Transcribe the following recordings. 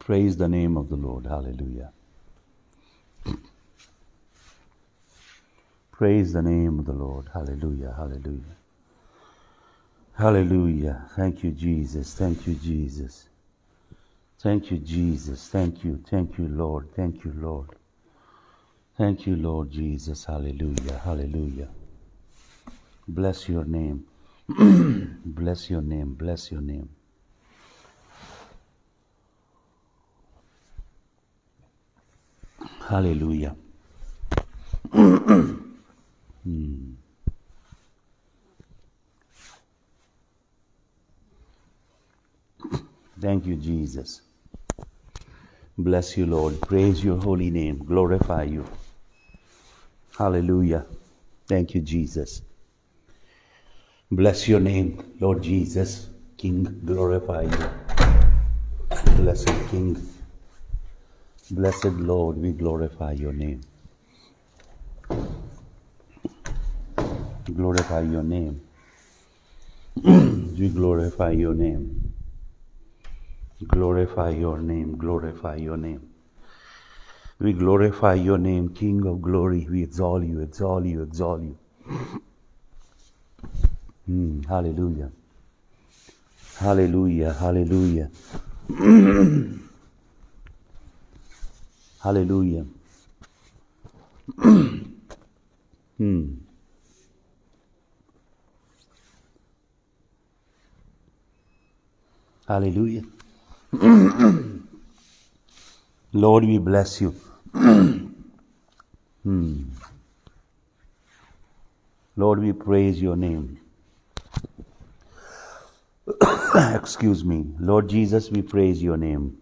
Praise the name of the Lord. Hallelujah. Praise the name of the Lord. Hallelujah. Hallelujah. Hallelujah. Thank you, Jesus. Thank you, Jesus. Thank you, Jesus. Thank you. Thank you, Lord. Thank you, Lord. Thank you, Lord Jesus. Hallelujah. Hallelujah. Bless your name. Bless your name. Bless your name. Hallelujah. hmm. Thank you, Jesus. Bless you, Lord. Praise your holy name. Glorify you. Hallelujah. Thank you, Jesus. Bless your name, Lord Jesus. King, glorify you. Blessed King. Blessed Lord, we glorify your name. Glorify your name. we glorify your name. Glorify your name. Glorify your name. We glorify your name, King of glory. We exalt you, exalt you, exalt you. Mm, hallelujah. Hallelujah. Hallelujah. Hallelujah. hmm. Hallelujah. Lord, we bless you. hmm. Lord, we praise your name. Excuse me. Lord Jesus, we praise your name.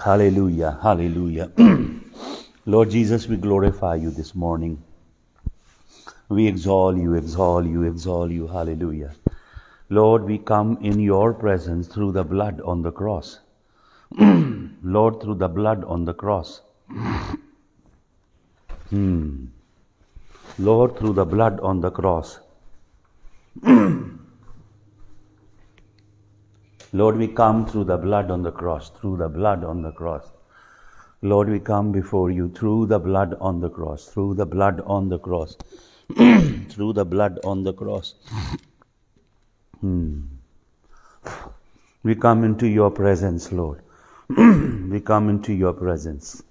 Hallelujah, hallelujah. Lord Jesus, we glorify you this morning. We exalt you, exalt you, exalt you, hallelujah. Lord, we come in your presence through the blood on the cross. Lord, through the blood on the cross. hmm. Lord, through the blood on the cross. Lord, we come through the blood on the cross, through the blood on the cross. Lord, we come before you through the blood on the cross, through the blood on the cross, through the blood on the cross. Hmm. We come into your presence, Lord. we come into your presence.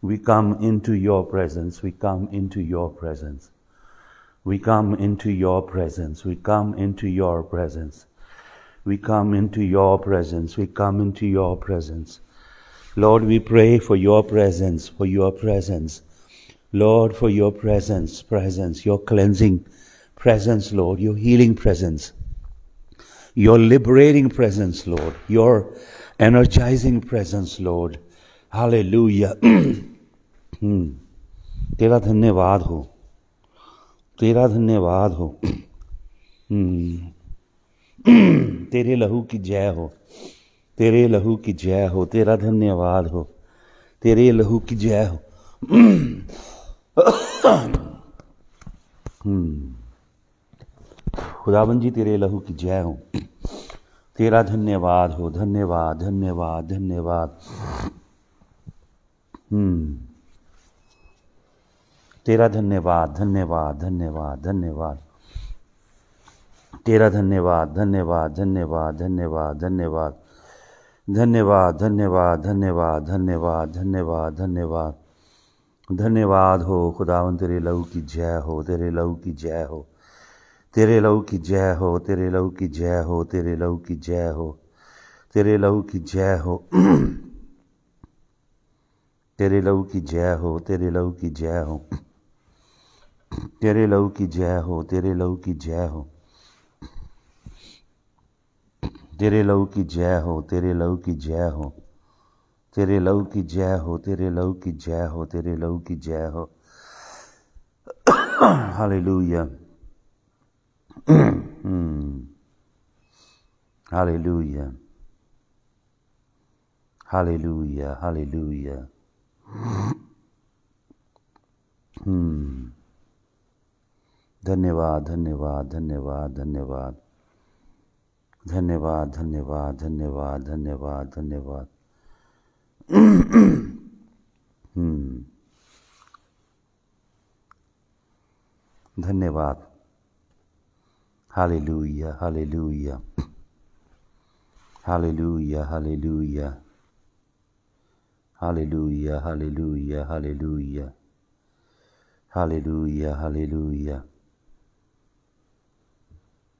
We come into your presence. We come into your presence. We come into your presence. We come into your presence. We come into your presence. We come into your presence. Lord, we pray for your presence, for your presence. Lord, for your presence, presence, your cleansing presence, Lord, your healing presence, your liberating presence, Lord, your energizing presence, Lord. Hallelujah. Hmm. तेरा धन्यवाद हो तेरा धन्यवाद हो hmm. तेरे लहू की जय हो तेरे लहू की जय हो तेरा धन्यवाद हो तेरे लहू की जय हो हम्म। खुदाबन जी तेरे लहू की जय हो तेरा धन्यवाद हो धन्यवाद धन्यवाद धन्यवाद हम्म। तेरा धन्यवाद धन्यवाद धन्यवाद धन्यवाद तेरा धन्यवाद धन्यवाद धन्यवाद धन्यवाद धन्यवाद धन्यवाद धन्यवाद धन्यवाद धन्यवाद धन्यवाद धन्यवाद धन्यवाद हो खुदावन तेरे लहू की जय हो तेरे लहू की जय हो तेरे लहू की जय हो तेरे लहू की जय हो तेरे लहू की जय हो तेरे लहू की जय हो तेरे लहू की जय हो तेरे लहू की जय हो तेरे लहू की जय हो तेरे लहू की जय हो तेरे लव की जय हो तेरे लव की जय हो तेरे लव की जय हो तेरे लव की जय हो तेरे लव की जय हो हाले लुया हाले लुया हम्म। धन्यवाद धन्यवाद धन्यवाद धन्यवाद धन्यवाद धन्यवाद धन्यवाद धन्यवाद धन्यवाद हम्म। धन्यवाद हाले हाले हाले हाले लुया लुया लुया लुया hallelujah hallelujah hallelujah hallelujah hallelujah hallelujah hallelujah hallelujah hallelujah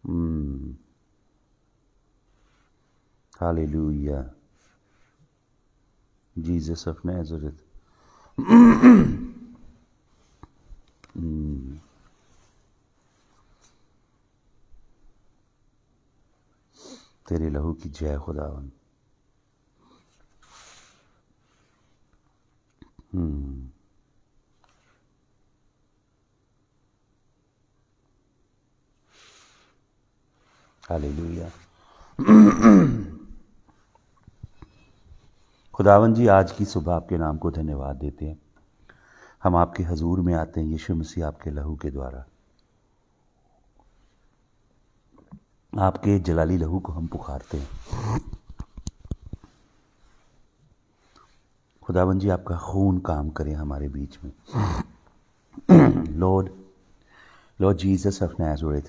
hmm Hallelujah. Jesus of Nazareth. तेरे लहू की जय खुदावन हम्म हालेलुया खुदावन जी आज की सुबह आपके नाम को धन्यवाद देते हैं हम आपके हजूर में आते हैं यीशु मसीह आपके लहू के द्वारा आपके जलाली लहू को हम पुकारते हैं खुदावन जी आपका खून काम करे हमारे बीच में lord lord Jesus of Nazareth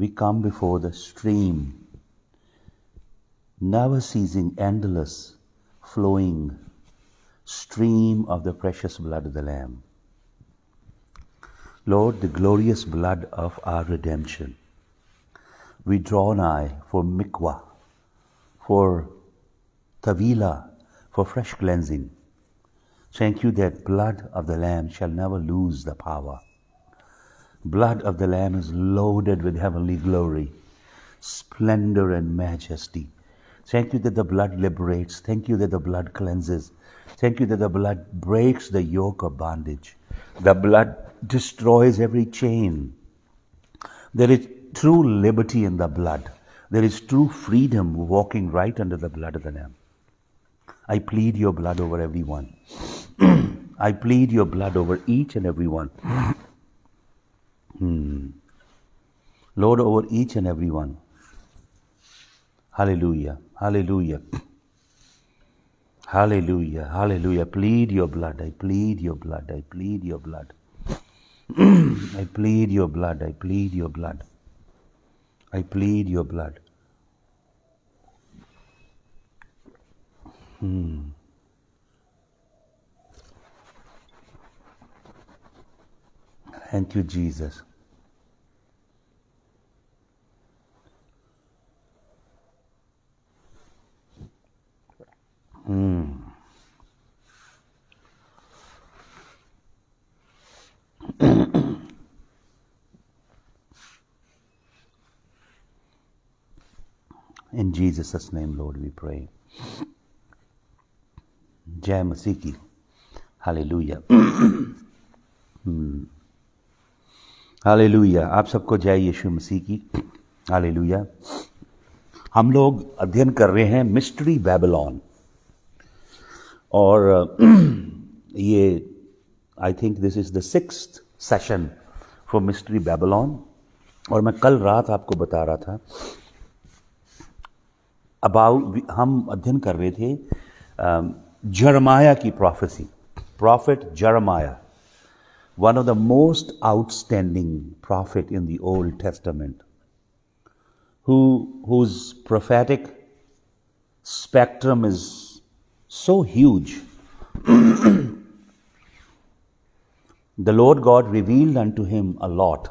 we come before the stream never ceasing endless flowing stream of the precious blood of the Lamb. Lord, the glorious blood of our redemption, we draw nigh for mikwa, for tavila, for fresh cleansing. Thank you that blood of the Lamb shall never lose the power. Blood of the Lamb is loaded with heavenly glory, splendor, and majesty. Thank you that the blood liberates. Thank you that the blood cleanses. Thank you that the blood breaks the yoke of bondage. The blood destroys every chain. There is true liberty in the blood. There is true freedom walking right under the blood of the Lamb. I plead your blood over everyone. I plead your blood over each and everyone. hmm. Lord, over each and everyone. Hallelujah. Hallelujah. Hallelujah. Hallelujah. Plead your blood. I plead your blood. I plead your blood. I plead your blood. I plead your blood. I plead your blood. Hmm. Thank you, Jesus. In Jesus name Lord, we pray जय मसीह की hallelujah लुया आप सबको जय यीशु मसीह की लुया हम लोग अध्ययन कर रहे हैं मिस्ट्री बेबलॉन और ये I think this is the six session for mystery Babylon और मैं कल रात आपको बता रहा था अबाउट हम अध्ययन कर रहे थे जरमाया um, की prophecy prophet Jeremiah one of the most outstanding prophet in the Old Testament who prophetic spectrum is so huge. the Lord God revealed unto him a lot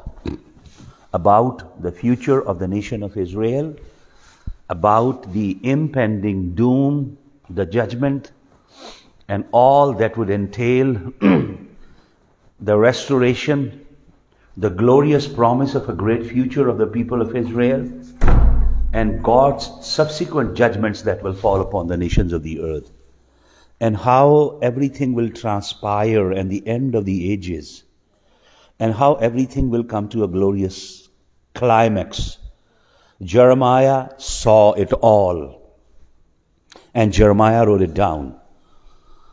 about the future of the nation of Israel, about the impending doom, the judgment, and all that would entail the restoration, the glorious promise of a great future of the people of Israel, and God's subsequent judgments that will fall upon the nations of the earth and how everything will transpire and the end of the ages and how everything will come to a glorious climax. Jeremiah saw it all and Jeremiah wrote it down.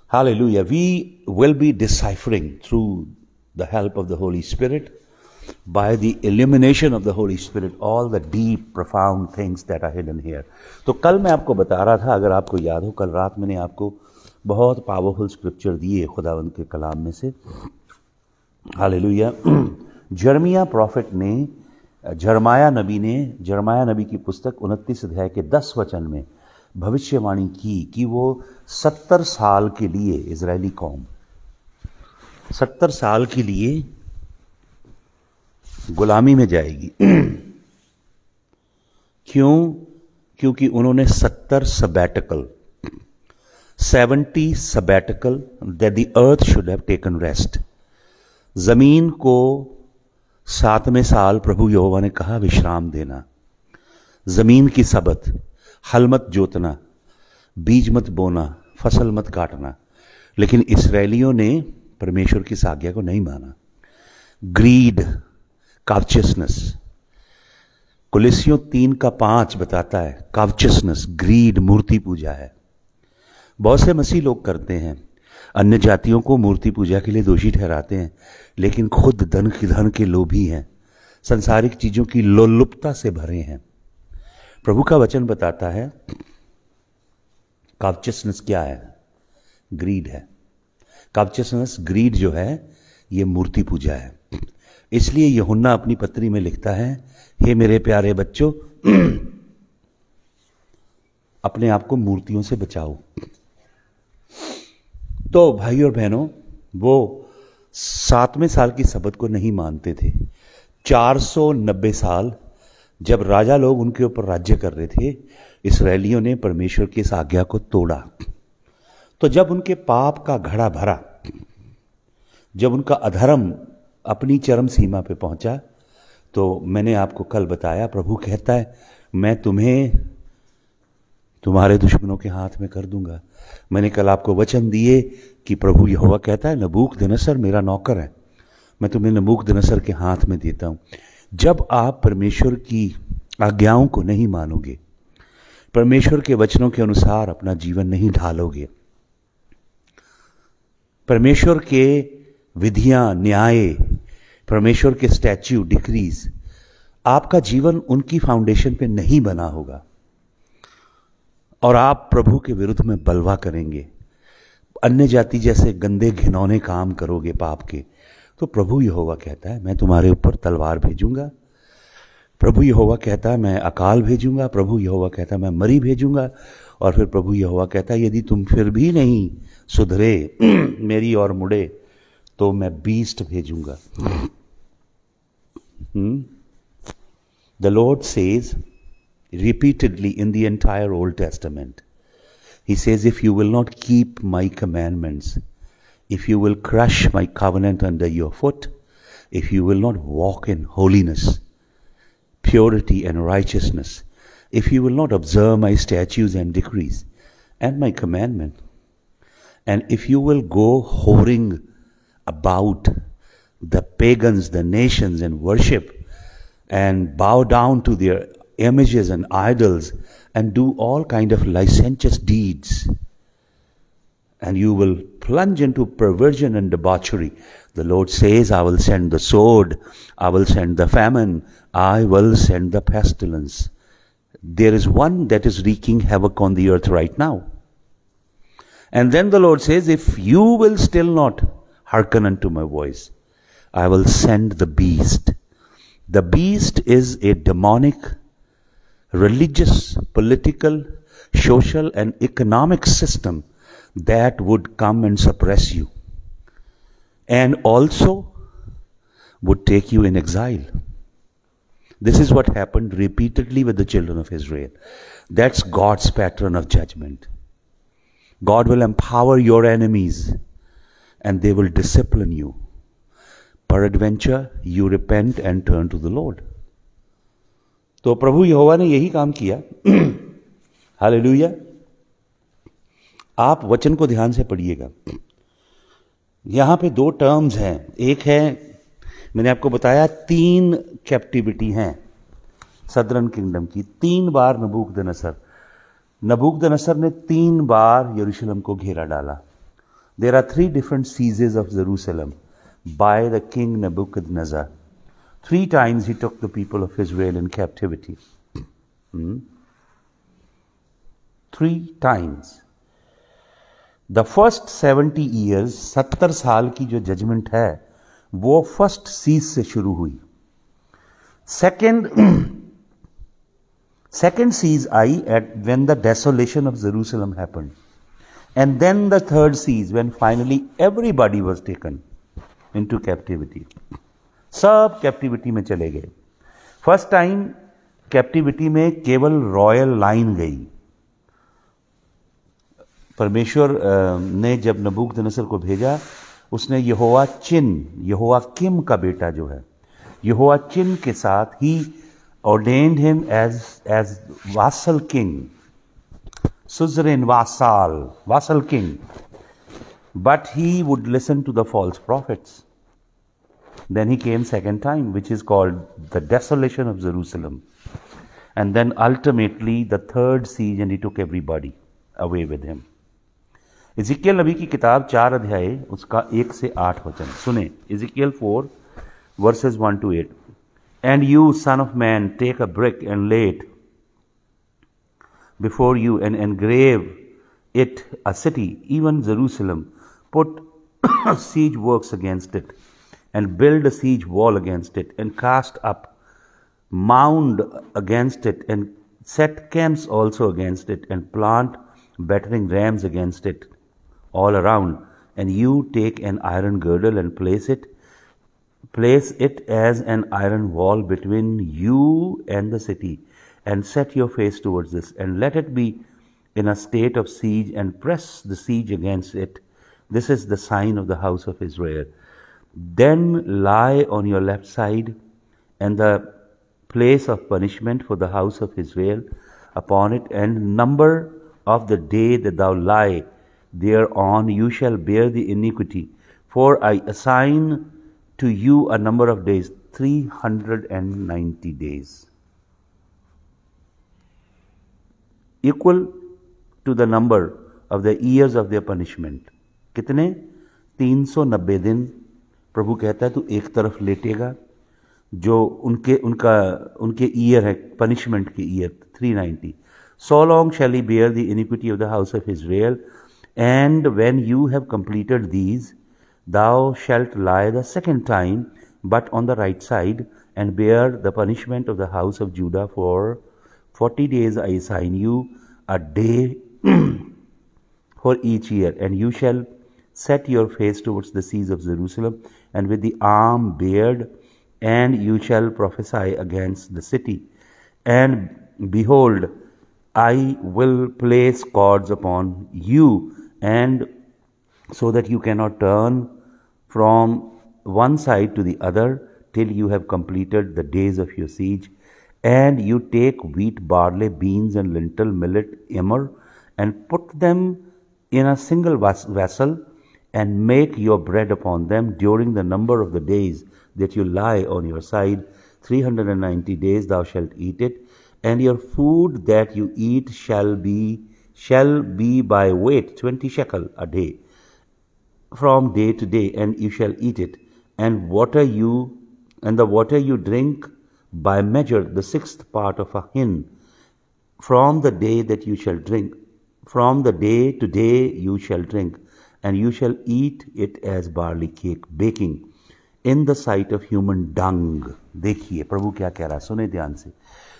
Hallelujah. We will be deciphering through the help of the Holy Spirit, by the illumination of the Holy Spirit, all the deep, profound things that are hidden here. So, yesterday I was telling you, if you remember, yesterday night I was telling you. बहुत powerful scripture दिए खुदावंद के कलाम में से hallelujah जर्मिया profit ने जरमाया नबी ने जरमाया नबी की पुस्तक उनतीस अध्याय के दस वचन में भविष्यवाणी की कि वो सत्तर साल के लिए इसराइली कौम सत्तर साल के लिए गुलामी में जाएगी क्यों क्योंकि उन्होंने सत्तर sabbatical seventy sabbatical that the earth should have taken rest जमीन को सातवें साल प्रभु यहोवा ने कहा विश्राम देना जमीन की सबत हल मत जोतना बीज मत बोना फसल मत काटना लेकिन इसराइलियों ने परमेश्वर की साज्ञा को नहीं माना ग्रीड कावचियसनेस कुलिसियों तीन का पांच बताता है कावचियसनेस ग्रीड मूर्ति पूजा है बहुत से मसीह लोग करते हैं अन्य जातियों को मूर्ति पूजा के लिए दोषी ठहराते हैं लेकिन खुद धन की धन के लोभी हैं संसारिक चीज़ों की लोलुपता से भरे हैं प्रभु का वचन बताता है कावचसनेस क्या है ग्रीड है कावचसनेस ग्रीड जो है ये मूर्ति पूजा है इसलिए यहुन्ना अपनी पत्री में लिखता है हे मेरे प्यारे बच्चों अपने आप को मूर्तियों से बचाओ तो भाई और बहनों वो सातवें साल की शब्द को नहीं मानते थे 490 साल जब राजा लोग उनके ऊपर राज्य कर रहे थे इसराइलियों ने परमेश्वर की इस आज्ञा को तोड़ा तो जब उनके पाप का घड़ा भरा जब उनका अधर्म अपनी चरम सीमा पे पहुंचा तो मैंने आपको कल बताया प्रभु कहता है मैं तुम्हें तुम्हारे दुश्मनों के हाथ में कर दूंगा मैंने कल आपको वचन दिए कि प्रभु यहोवा कहता है नबूक दनसर मेरा नौकर है मैं तुम्हें नबूक दनसर के हाथ में देता हूँ जब आप परमेश्वर की आज्ञाओं को नहीं मानोगे परमेश्वर के वचनों के अनुसार अपना जीवन नहीं ढालोगे परमेश्वर के विधियां न्याय परमेश्वर के स्टैच्यू डिक्रीज आपका जीवन उनकी फाउंडेशन पे नहीं बना होगा और आप प्रभु के विरुद्ध में बलवा करेंगे अन्य जाति जैसे गंदे घिनौने काम करोगे पाप के तो प्रभु यहोवा कहता है मैं तुम्हारे ऊपर तलवार भेजूंगा प्रभु यहोवा कहता है मैं अकाल भेजूंगा प्रभु यहोवा कहता है मैं मरी भेजूंगा और फिर प्रभु यहोवा कहता है यदि तुम फिर भी नहीं सुधरे मेरी और मुड़े तो मैं बीस्ट भेजूंगा the Lord says repeatedly in the entire Old Testament. He says, If you will not keep my commandments, if you will crush my covenant under your foot, if you will not walk in holiness, purity, and righteousness, if you will not observe my statutes and decrees and my commandment, and if you will go whoring about the pagans, the nations, and worship and bow down to their images and idols and do all kind of licentious deeds and you will plunge into perversion and debauchery the lord says i will send the sword i will send the famine i will send the pestilence there is one that is wreaking havoc on the earth right now and then the lord says if you will still not hearken unto my voice i will send the beast the beast is a demonic religious, political, social, and economic system that would come and suppress you and also would take you in exile. This is what happened repeatedly with the children of Israel. That's God's pattern of judgment. God will empower your enemies and they will discipline you. Peradventure, you repent and turn to the Lord. तो प्रभु यहोवा ने यही काम किया हाल आप वचन को ध्यान से पढ़िएगा यहां पे दो टर्म्स हैं एक है मैंने आपको बताया तीन कैप्टिविटी हैं सदरन किंगडम की तीन बार नबूक दनसर नबूक दनसर ने तीन बार यरूशलम को घेरा डाला there are three different sieges of Jerusalem by the king Nebuchadnezzar Three times he took the people of Israel in captivity. Hmm? Three times. The first 70 years, 70 saal ki jo judgment hai, wo first siege se shuru hui. Second, second siege aayi at when the desolation of Jerusalem happened. And then the third siege when finally everybody was taken into captivity. सब captivity में चले गए first time captivity में केवल royal line गई परमेश्वर ने जब नबूक नसर को भेजा उसने यहोवा चिन्ह यहोवा किम का बेटा जो है यहोवा चिन्ह के साथ ही ordained him as as vassal king suzerain vassal vassal king but he would listen to the false prophets Then he came second time, which is called the desolation of Jerusalem. And then ultimately the third siege, and he took everybody away with him. Ezekiel नबी की किताब चार अध्याय उसका एक से आठ Sune Ezekiel four verses one to eight, and you, son of man, take a brick and lay it before you and engrave it a city, even Jerusalem. Put siege works against it and build a siege wall against it, and cast up mound against it, and set camps also against it, and plant battering rams against it all around. And you take an iron girdle and place it, place it as an iron wall between you and the city, and set your face towards this, and let it be in a state of siege, and press the siege against it. This is the sign of the house of Israel. Then lie on your left side, and the place of punishment for the house of Israel upon it, and number of the day that thou lie thereon, you shall bear the iniquity. For I assign to you a number of days, 390 days. Equal to the number of the years of their punishment. कितने 390 din. प्रभु कहता है तू एक तरफ लेटेगा जो उनके उनका उनके ईयर है पनिशमेंट के year 390 so long shall bear the iniquity of the house of Israel and when you have completed these thou shalt lie the second time but on the right side and bear the punishment of the house of Judah for forty days I sign you a day for each year and you shall set your face towards the seas of Jerusalem, and with the arm bared, and you shall prophesy against the city. And behold, I will place cords upon you, and so that you cannot turn from one side to the other till you have completed the days of your siege. And you take wheat, barley, beans, and lentil, millet, emmer, and put them in a single vessel and make your bread upon them during the number of the days that you lie on your side. 390 days thou shalt eat it, and your food that you eat shall be shall be by weight 20 shekel a day from day to day and you shall eat it and water you and the water you drink by measure the sixth part of a hin from the day that you shall drink from the day to day you shall drink and you shall eat it as barley cake baking in the sight of human dung देखिए प्रभु क्या कह रहा है सुने ध्यान से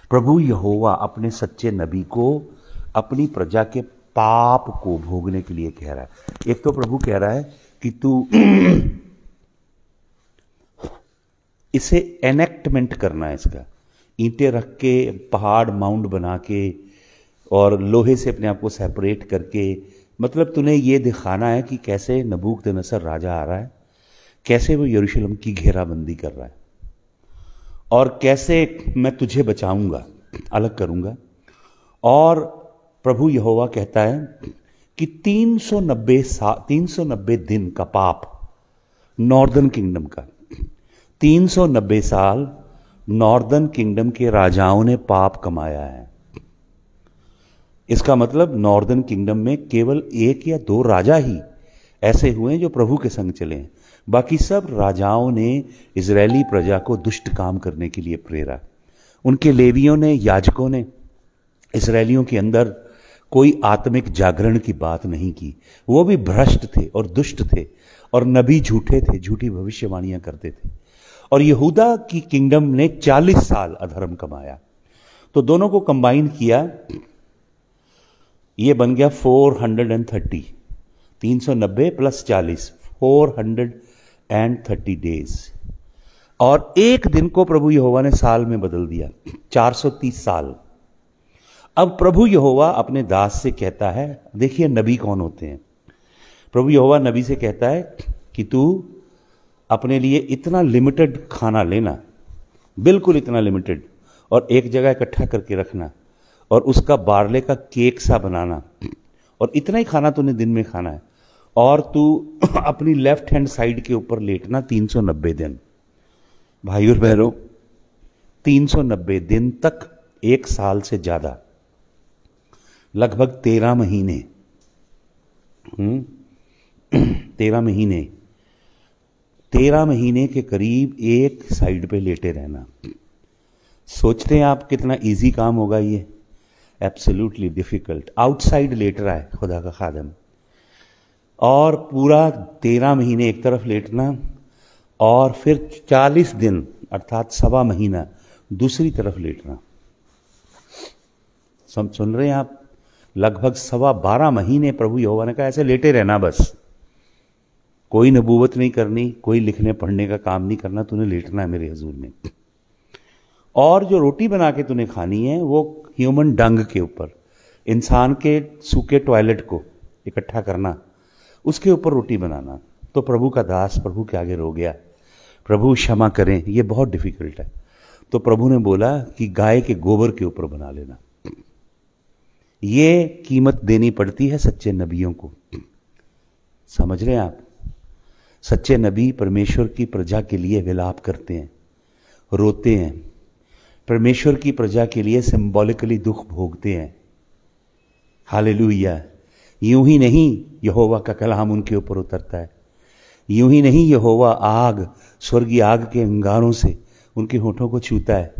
प्रभु यहोवा अपने सच्चे नबी को अपनी प्रजा के पाप को भोगने के लिए कह रहा है एक तो प्रभु कह रहा है कि तू इसे एनेक्टमेंट करना है इसका ईंटें रख के पहाड़ माउंट बना के और लोहे से अपने आप को सेपरेट करके मतलब तूने ये दिखाना है कि कैसे नबूक नसर राजा आ रहा है कैसे वो यरूशलेम की घेराबंदी कर रहा है और कैसे मैं तुझे बचाऊंगा अलग करूंगा और प्रभु यहोवा कहता है कि 390 सौ नब्बे दिन का पाप नॉर्दर्न किंगडम का 390 साल नॉर्दर्न किंगडम के राजाओं ने पाप कमाया है इसका मतलब नॉर्दर्न किंगडम में केवल एक या दो राजा ही ऐसे हुए जो प्रभु के संग चले हैं बाकी सब राजाओं ने इसराइली प्रजा को दुष्ट काम करने के लिए प्रेरा उनके लेवियों ने याजकों ने इसराइलियों के अंदर कोई आत्मिक जागरण की बात नहीं की वो भी भ्रष्ट थे और दुष्ट थे और नबी झूठे थे झूठी भविष्यवाणियां करते थे और यहूदा की किंगडम ने 40 साल अधर्म कमाया तो दोनों को कंबाइन किया ये बन गया 430 390 प्लस चालीस फोर एंड थर्टी डेज और एक दिन को प्रभु यहोवा ने साल में बदल दिया 430 साल अब प्रभु यहोवा अपने दास से कहता है देखिए नबी कौन होते हैं प्रभु यहोवा नबी से कहता है कि तू अपने लिए इतना लिमिटेड खाना लेना बिल्कुल इतना लिमिटेड और एक जगह इकट्ठा करके रखना और उसका बारले का केक सा बनाना और इतना ही खाना तूने दिन में खाना है और तू अपनी लेफ्ट हैंड साइड के ऊपर लेटना 390 दिन भाई और बहनों 390 दिन तक एक साल से ज़्यादा लगभग तेरह महीने हम्म? तेरह महीने तेरह महीने के करीब एक साइड पे लेटे रहना सोचते हैं आप कितना इजी काम होगा ये एब्सोल्युटली डिफ़िकल्ट आउटसाइड लेट रहा है खुदा का खादम और पूरा तेरह महीने एक तरफ लेटना और फिर चालीस दिन अर्थात सवा महीना दूसरी तरफ लेटना सब सुन रहे हैं आप लगभग सवा बारह महीने प्रभु यहोवा ने कहा ऐसे लेटे रहना बस कोई नबूवत नहीं करनी कोई लिखने पढ़ने का काम नहीं करना तूने लेटना है मेरे हजूर में और जो रोटी बना के तूने खानी है वो ह्यूमन डंग के ऊपर इंसान के सूखे टॉयलेट को इकट्ठा करना उसके ऊपर रोटी बनाना तो प्रभु का दास प्रभु के आगे रो गया प्रभु क्षमा करें ये बहुत डिफिकल्ट है तो प्रभु ने बोला कि गाय के गोबर के ऊपर बना लेना ये कीमत देनी पड़ती है सच्चे नबियों को समझ रहे हैं आप सच्चे नबी परमेश्वर की प्रजा के लिए विलाप करते हैं रोते हैं परमेश्वर की प्रजा के लिए सिंबॉलिकली दुख भोगते हैं हाल यूं ही नहीं यहोवा का कलाम उनके ऊपर उतरता है यूं ही नहीं यहोवा आग स्वर्गीय आग के अंगारों से उनके होठों को छूता है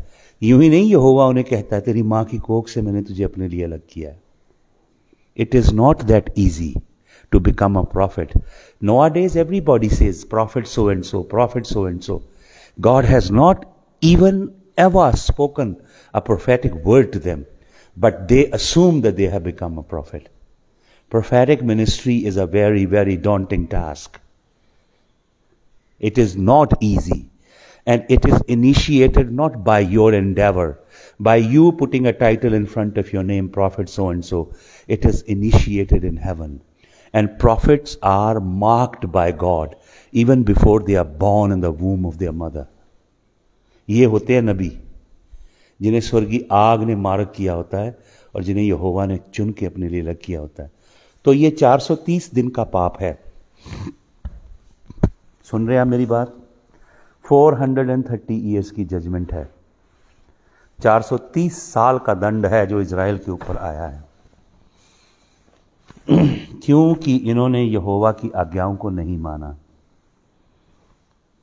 यूं ही नहीं यहोवा उन्हें कहता है तेरी मां की कोख से मैंने तुझे अपने लिए अलग किया है it is not that easy to become a prophet nowadays everybody says prophet so and so prophet so and so God has not even ever spoken a prophetic word to them, but they assume that they have become a prophet. Prophetic ministry is a very, very daunting task. It is not easy. And it is initiated not by your endeavor, by you putting a title in front of your name, Prophet so and so. It is initiated in heaven. And prophets are marked by God even before they are born in the womb of their mother. ये होते हैं नबी जिन्हें स्वर्गीय आग ने मारक किया होता है और जिन्हें यहोवा ने चुन के अपने लिए अलग किया होता है तो ये 430 दिन का पाप है सुन रहे आप मेरी बात 430 हंड्रेड ईयर्स की जजमेंट है 430 साल का दंड है जो इसराइल के ऊपर आया है क्योंकि इन्होंने यहोवा की आज्ञाओं को नहीं माना हाल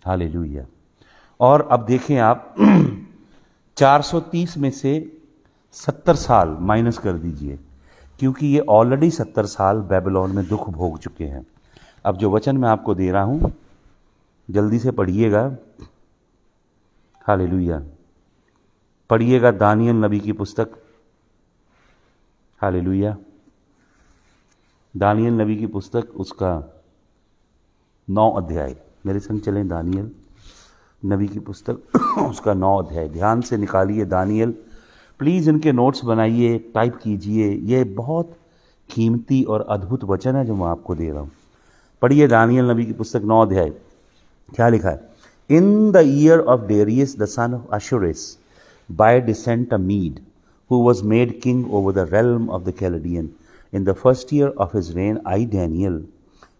हालेलुया और अब देखें आप 430 में से 70 साल माइनस कर दीजिए क्योंकि ये ऑलरेडी 70 साल बेबलॉन में दुख भोग चुके हैं अब जो वचन मैं आपको दे रहा हूँ जल्दी से पढ़िएगा हालेलुया पढ़िएगा दानियल नबी की पुस्तक हालेलुया दानियल नबी की पुस्तक उसका नौ अध्याय मेरे संग चलें दानियल नबी की पुस्तक उसका नौ अध्याय ध्यान से निकालिए दानियल प्लीज़ इनके नोट्स बनाइए टाइप कीजिए यह बहुत कीमती और अद्भुत वचन है जो मैं आपको दे रहा हूँ पढ़िए दानियल नबी की पुस्तक नौ अध्याय क्या लिखा है in the year of Darius the son of Ahasuerus by descent a Mede who was made king over the realm of the Chaldean in the first year of his reign I Daniel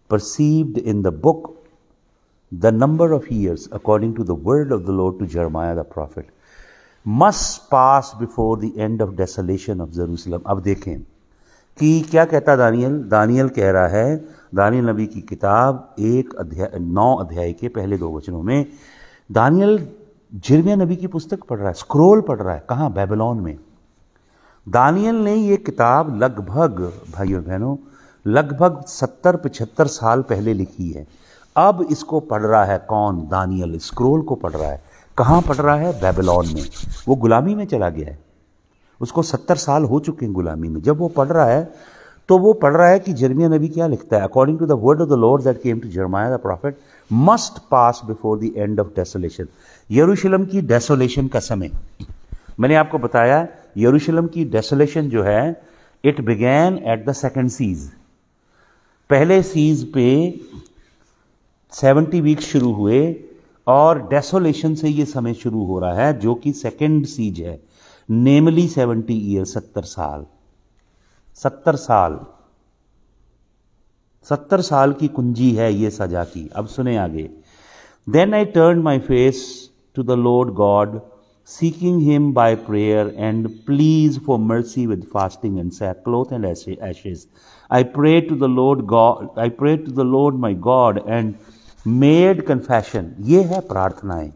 perceived in the book the number of years according to the word of the Lord to Jeremiah the prophet must pass before the end of desolation of Jerusalem. अब देखें कि क्या कहता Daniel Daniel कह रहा है Daniel नबी की किताब एक अध्याय नौ अध्याय के पहले दो वचनों में दानियल जिरमिया नबी की पुस्तक पढ़ रहा है स्क्रोल पढ़ रहा है कहाँ बेबलॉन में दानियल ने ये किताब लगभग भाइयों बहनों लगभग सत्तर पचहत्तर साल पहले लिखी है अब इसको पढ़ रहा है कौन दानियल स्क्रोल को पढ़ रहा है कहाँ पढ़ रहा है बेबीलोन में वो गुलामी में चला गया है उसको सत्तर साल हो चुके हैं गुलामी में जब वो पढ़ रहा है तो वो पढ़ रहा है कि जर्मिया नबी क्या लिखता है according to the word of the Lord that came to Jeremiah the prophet must pass before the end of desolation यरूशलम की डेसोलेशन का समय मैंने आपको बताया यरूशलम की डेसोलेशन जो है it began at the second siege पहले सीज पे सेवेंटी वीक्स शुरू हुए और डेसोलेशन से ये समय शुरू हो रहा है जो कि सेकेंड सीज है नेमली सेवेंटी ईयर सत्तर साल सत्तर साल सत्तर साल की कुंजी है ये सजा की अब सुने आगे then I turn my face to the Lord God seeking him by prayer and pleas for mercy with fasting and cloth and ashes I pray to the Lord God I pray to the Lord my God and made confession ये है प्रार्थनाएं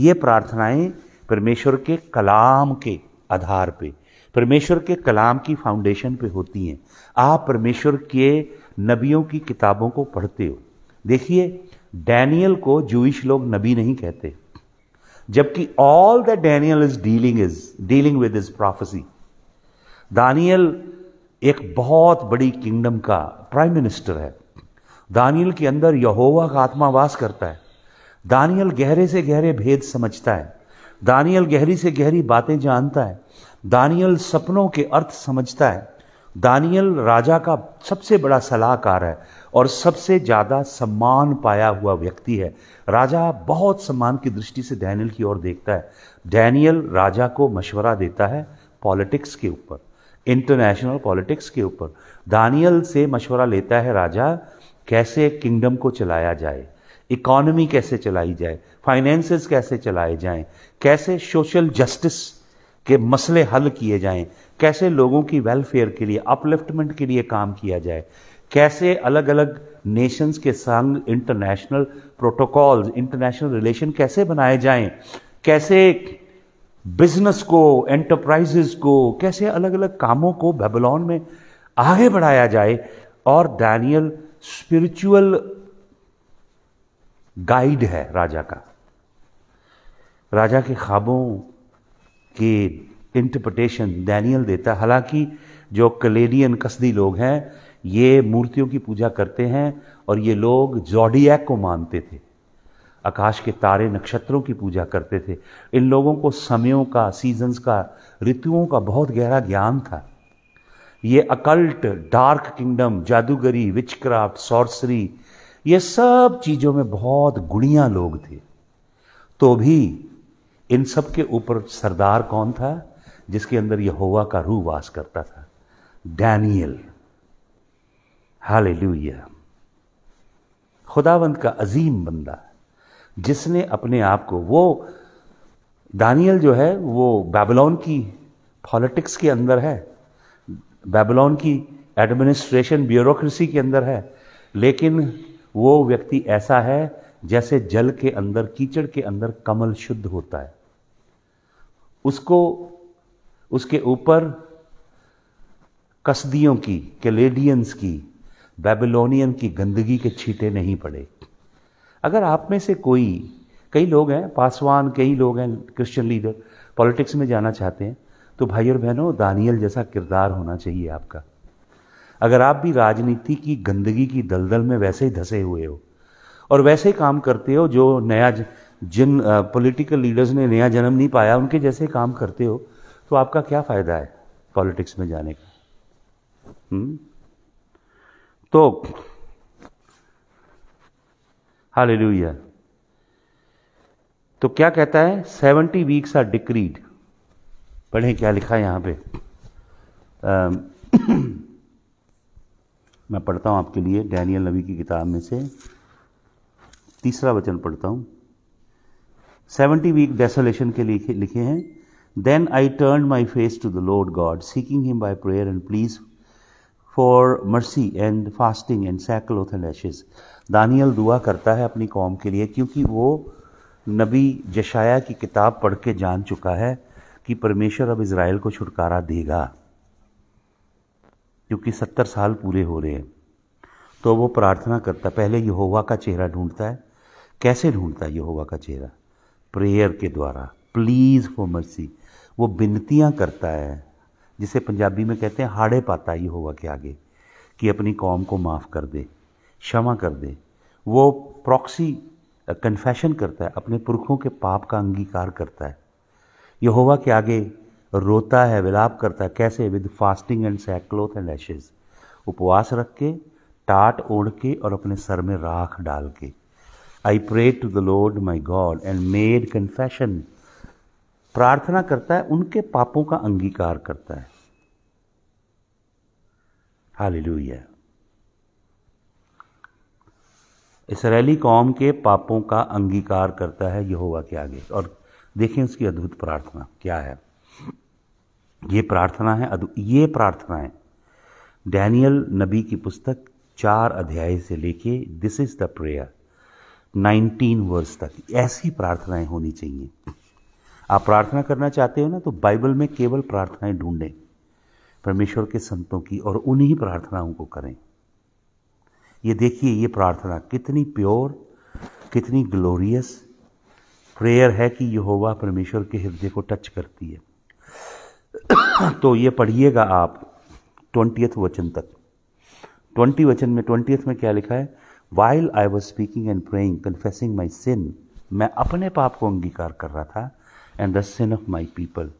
ये प्रार्थनाएं परमेश्वर के कलाम के आधार पे परमेश्वर के कलाम की फाउंडेशन पे होती हैं आप परमेश्वर के नबियों की किताबों को पढ़ते हो देखिए डैनियल को जूश लोग नबी नहीं कहते जबकि all the Daniel is dealing is dealing with is prophecy दानियल एक बहुत बड़ी किंगडम का प्राइम मिनिस्टर है दानियल के अंदर यहोवा का आत्मा वास करता है दानियल गहरे से गहरे भेद समझता है दानियल गहरी से गहरी बातें जानता है दानियल सपनों के अर्थ समझता है दानियल राजा का सबसे बड़ा सलाहकार है और सबसे ज़्यादा सम्मान पाया हुआ व्यक्ति है राजा बहुत सम्मान की दृष्टि से डैनियल की ओर देखता है डैनियल राजा को मशवरा देता है पॉलिटिक्स के ऊपर इंटरनेशनल पॉलिटिक्स के ऊपर दानियल से मशवरा लेता है राजा कैसे किंगडम को चलाया जाए इकॉनमी कैसे चलाई जाए फाइनेंसेस कैसे चलाए जाएं कैसे सोशल जस्टिस के मसले हल किए जाएं कैसे लोगों की वेलफेयर के लिए अपलिफ्टमेंट के लिए काम किया जाए कैसे अलग अलग नेशंस के संग इंटरनेशनल प्रोटोकॉल्स इंटरनेशनल रिलेशन कैसे बनाए जाएं कैसे बिजनेस को एंटरप्राइजेस को कैसे अलग अलग कामों को बेबलॉन में आगे बढ़ाया जाए और डैनियल स्पिरिचुअल गाइड है राजा का राजा के ख्वाबों के इंटरप्रटेशन डैनियल देता हालांकि जो कलेडियन कसदी लोग हैं ये मूर्तियों की पूजा करते हैं और ये लोग जॉडियक को मानते थे आकाश के तारे नक्षत्रों की पूजा करते थे इन लोगों को समयों का सीजन्स का ऋतुओं का बहुत गहरा ज्ञान था ये अकल्ट डार्क किंगडम जादूगरी विचक्राफ्ट सॉर्सरी ये सब चीज़ों में बहुत गुणिया लोग थे तो भी इन सब के ऊपर सरदार कौन था जिसके अंदर यह का रूह वास करता था डैनियल हाल लुया खुदावंत का अजीम बंदा जिसने अपने आप को वो डैनियल जो है वो बेबलोन की पॉलिटिक्स के अंदर है बेबलोन की एडमिनिस्ट्रेशन ब्यूरोक्रेसी के अंदर है लेकिन वो व्यक्ति ऐसा है जैसे जल के अंदर कीचड़ के अंदर कमल शुद्ध होता है उसको उसके ऊपर कस्दियों की कैलेडियंस की बेबलोनियन की गंदगी के छींटे नहीं पड़े अगर आप में से कोई कई लोग हैं पासवान कई लोग हैं क्रिश्चियन लीडर पॉलिटिक्स में जाना चाहते हैं तो भाई और बहनों दानियल जैसा किरदार होना चाहिए आपका अगर आप भी राजनीति की गंदगी की दलदल में वैसे ही धसे हुए हो और वैसे ही काम करते हो जो नया जिन पॉलिटिकल लीडर्स ने नया जन्म नहीं पाया उनके जैसे काम करते हो तो आपका क्या फ़ायदा है पॉलिटिक्स में जाने का हुँ? हम्म? तो हाल तो क्या कहता है सेवेंटी वीक्स आर डिक्रीड पढ़ें क्या लिखा है यहाँ पे आ, मैं पढ़ता हूँ आपके लिए डैनियल नबी की किताब में से तीसरा वचन पढ़ता हूँ सेवेंटी वीक डेसोलेशन के लिखे लिखे हैं then I turn my face to the Lord God seeking him by prayer and pleas for mercy and fasting and sackcloth and ashes दानियल दुआ करता है अपनी कौम के लिए क्योंकि वो नबी जशाया की किताब पढ़ के जान चुका है कि परमेश्वर अब इसराइल को छुटकारा देगा क्योंकि सत्तर साल पूरे हो रहे हैं तो वो प्रार्थना करता है पहले यहोवा का चेहरा ढूंढता है कैसे ढूंढता है यहोवा का चेहरा प्रेयर के द्वारा प्लीज़ फॉर मर्सी वो बिनतियाँ करता है जिसे पंजाबी में कहते हैं हाड़े पाता ये होगा के आगे कि अपनी कौम को माफ़ कर दे क्षमा कर दे वो प्रॉक्सी कन्फेशन करता है अपने पुरखों के पाप का अंगीकार करता है यहोवा के आगे रोता है विलाप करता है कैसे with fasting and sackcloth and ashes उपवास रख के टाट ओढ़ के और अपने सर में राख डाल के I pray to the Lord my God and made confession प्रार्थना करता है उनके पापों का अंगीकार करता है हालेलुया इसराइली कौम के पापों का अंगीकार करता है यहोवा के आगे और देखें उसकी अद्भुत प्रार्थना क्या है ये प्रार्थना है ये प्रार्थना है डैनियल नबी की पुस्तक चार अध्याय से लेके this is the prayer nineteen verse तक ऐसी प्रार्थनाएं होनी चाहिए आप प्रार्थना करना चाहते हो ना तो बाइबल में केवल प्रार्थनाएं ढूंढें परमेश्वर के संतों की और उन्हीं प्रार्थनाओं को करें ये देखिए ये प्रार्थना कितनी प्योर कितनी ग्लोरियस प्रेयर है कि यहोवा परमेश्वर के हृदय को टच करती है तो ये पढ़िएगा आप ट्वेंटियथ वचन तक ट्वेंटी वचन में ट्वेंटियथ में क्या लिखा है while I was speaking and praying confessing my sin मैं अपने पाप को अंगीकार कर रहा था and the sin of my people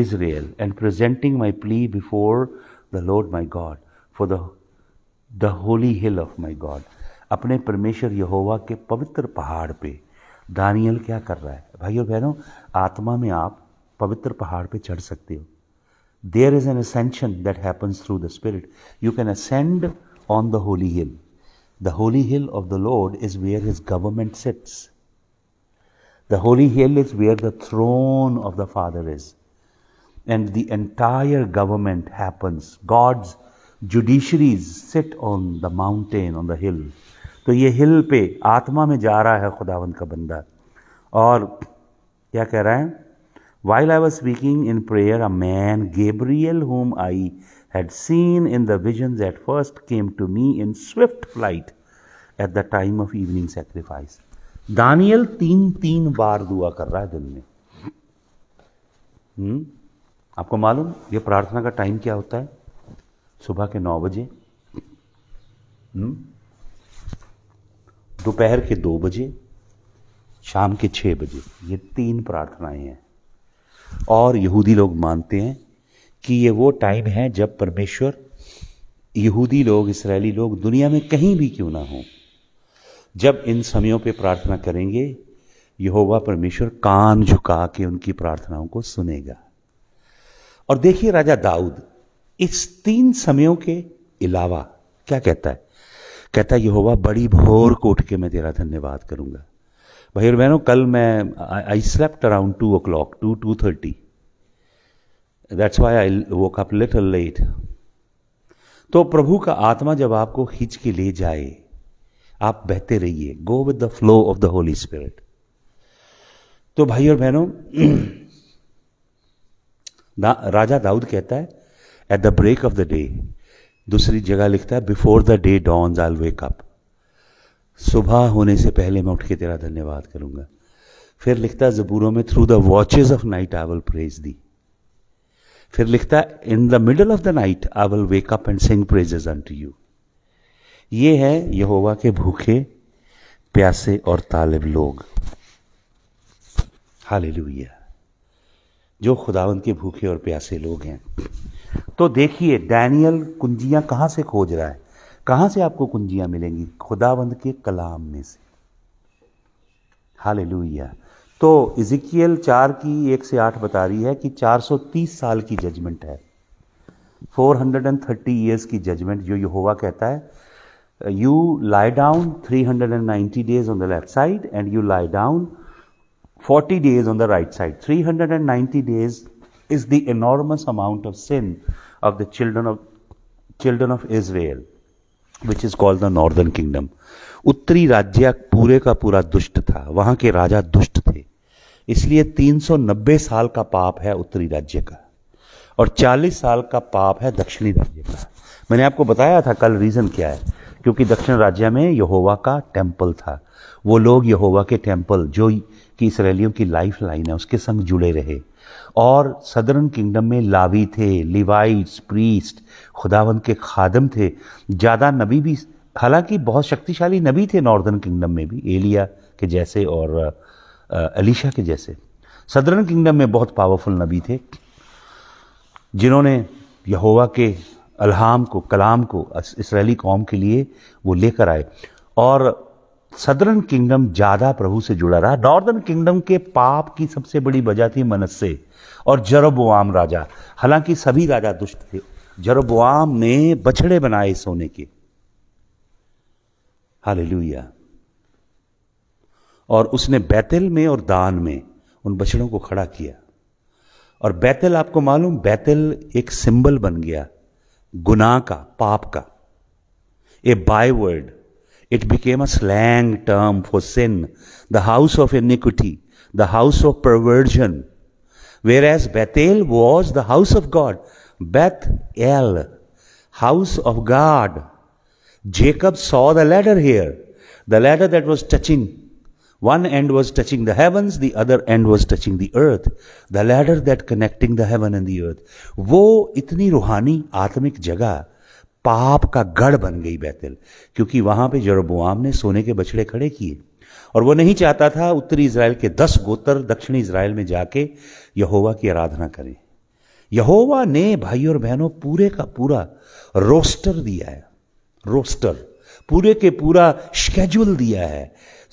is real and my my plea before the my my God for the holy hill of my God अपने परमेश्वर यहोवा के पवित्र पहाड़ पे दानियल क्या कर रहा है भाइयों बहनों आत्मा में आप पवित्र पहाड़ पे चढ़ सकते हो there is an ascension that happens through the spirit you can ascend on the holy hill the holy hill of the Lord is where his government sits the holy hill is where the throne of the Father is and the entire government happens God's judiciaries sit on the mountain on the hill तो ये हिल पे आत्मा में जा रहा है खुदावंद का बंदा और क्या कह रहा है while I was speaking in prayer a man Gabriel whom I had seen in the vision at first came to me in swift flight at the time of evening sacrifice दानियल तीन तीन बार दुआ कर रहा है दिन में हुँ? हम्म? आपको मालूम ये प्रार्थना का टाइम क्या होता है सुबह के नौ बजे हुँ? हम्म? दोपहर के दो बजे शाम के छः बजे ये तीन प्रार्थनाएं हैं और यहूदी लोग मानते हैं कि ये वो टाइम है जब परमेश्वर यहूदी लोग इसराइली लोग दुनिया में कहीं भी क्यों ना हो जब इन समयों पे प्रार्थना करेंगे यहोवा परमेश्वर कान झुका के उनकी प्रार्थनाओं को सुनेगा और देखिए राजा दाऊद इस तीन समयों के अलावा क्या कहता है कहता है यहोवा बड़ी भोर को उठ के मैं तेरा धन्यवाद करूंगा भाई और बहनों कल मैं I slept around two o'clock two two thirty that's why I woke up little late तो प्रभु का आत्मा जब आपको खींच के ले जाए आप बहते रहिए go with the flow of the Holy Spirit तो भाई और बहनों राजा दाऊद कहता है at the break of the day दूसरी जगह लिखता है before the day dawns I'll wake up सुबह होने से पहले मैं उठ के तेरा धन्यवाद करूंगा फिर लिखता जबूरों में through the watches of night I will praise thee फिर लिखता in the middle of the night I will wake up and sing praises unto you ये है यहोवा के भूखे प्यासे और तालिब लोग हाल जो खुदावन के भूखे और प्यासे लोग हैं तो देखिए डैनियल कुंजियां कहां से खोज रहा है कहां से आपको कुंजियां मिलेंगी खुदाबंद के कलाम में से हाल तो इजिकियल चार की एक से आठ बता रही है कि 430 साल की जजमेंट है 430 हंड्रेड ईयर्स की जजमेंट जो यहोवा कहता है you lie down 390 days on the left side and you lie down 40 days on the right side 390 days is the enormous amount of sin of the children of children of Israel, which is called the northern kingdom. उत्तरी राज्य पूरे का पूरा दुष्ट था वहां के राजा दुष्ट थे इसलिए 390 साल का पाप है उत्तरी राज्य का और 40 साल का पाप है दक्षिणी राज्य का मैंने आपको बताया था कल रीज़न क्या है क्योंकि दक्षिण राज्य में यहोवा का टेम्पल था वो लोग यहोवा के टेम्पल जो कि इसराइलियों की लाइफ लाइन है उसके संग जुड़े रहे और सदर्न किंगडम में लावी थे लिवाइट्स प्रीस्ट खुदावन के खादम थे ज़्यादा नबी भी हालांकि बहुत शक्तिशाली नबी थे नॉर्दर्न किंगडम में भी एलिया के जैसे और अलीशा के जैसे सदर्न किंगडम में बहुत पावरफुल नबी थे जिन्होंने यहोवा के अलहाम को कलाम को इसराइली कौम के लिए वो लेकर आए और सदरन किंगडम ज्यादा प्रभु से जुड़ा रहा नॉर्दर्न किंगडम के पाप की सबसे बड़ी वजह थी मनस्से और जरोबुआम राजा हालांकि सभी राजा दुष्ट थे जरोबोआम ने बछड़े बनाए सोने के हालेलुया और उसने बैतल में और दान में उन बछड़ों को खड़ा किया और बैतल आपको मालूम बैतल एक सिंबल बन गया गुनाह का पाप का a byword It became a slang term for sin, the house of iniquity, the house of perversion. Whereas Bethel was the house of God. Beth El, house of God. Jacob saw the ladder here. The ladder that was touching. One end was touching the heavens, the other end was touching the earth. The ladder that connecting the heaven and the earth. वो इतनी रूहानी आत्मिक जगह पाप का गढ़ बन गई बैतल क्योंकि वहां पे जरबुआम ने सोने के बछड़े खड़े किए और वो नहीं चाहता था उत्तरी इसराइल के दस गोत्र दक्षिणी इसराइल में जाके यहोवा की आराधना करें यहोवा ने भाई और बहनों पूरे का पूरा रोस्टर दिया है रोस्टर पूरे के पूरा शेड्यूल दिया है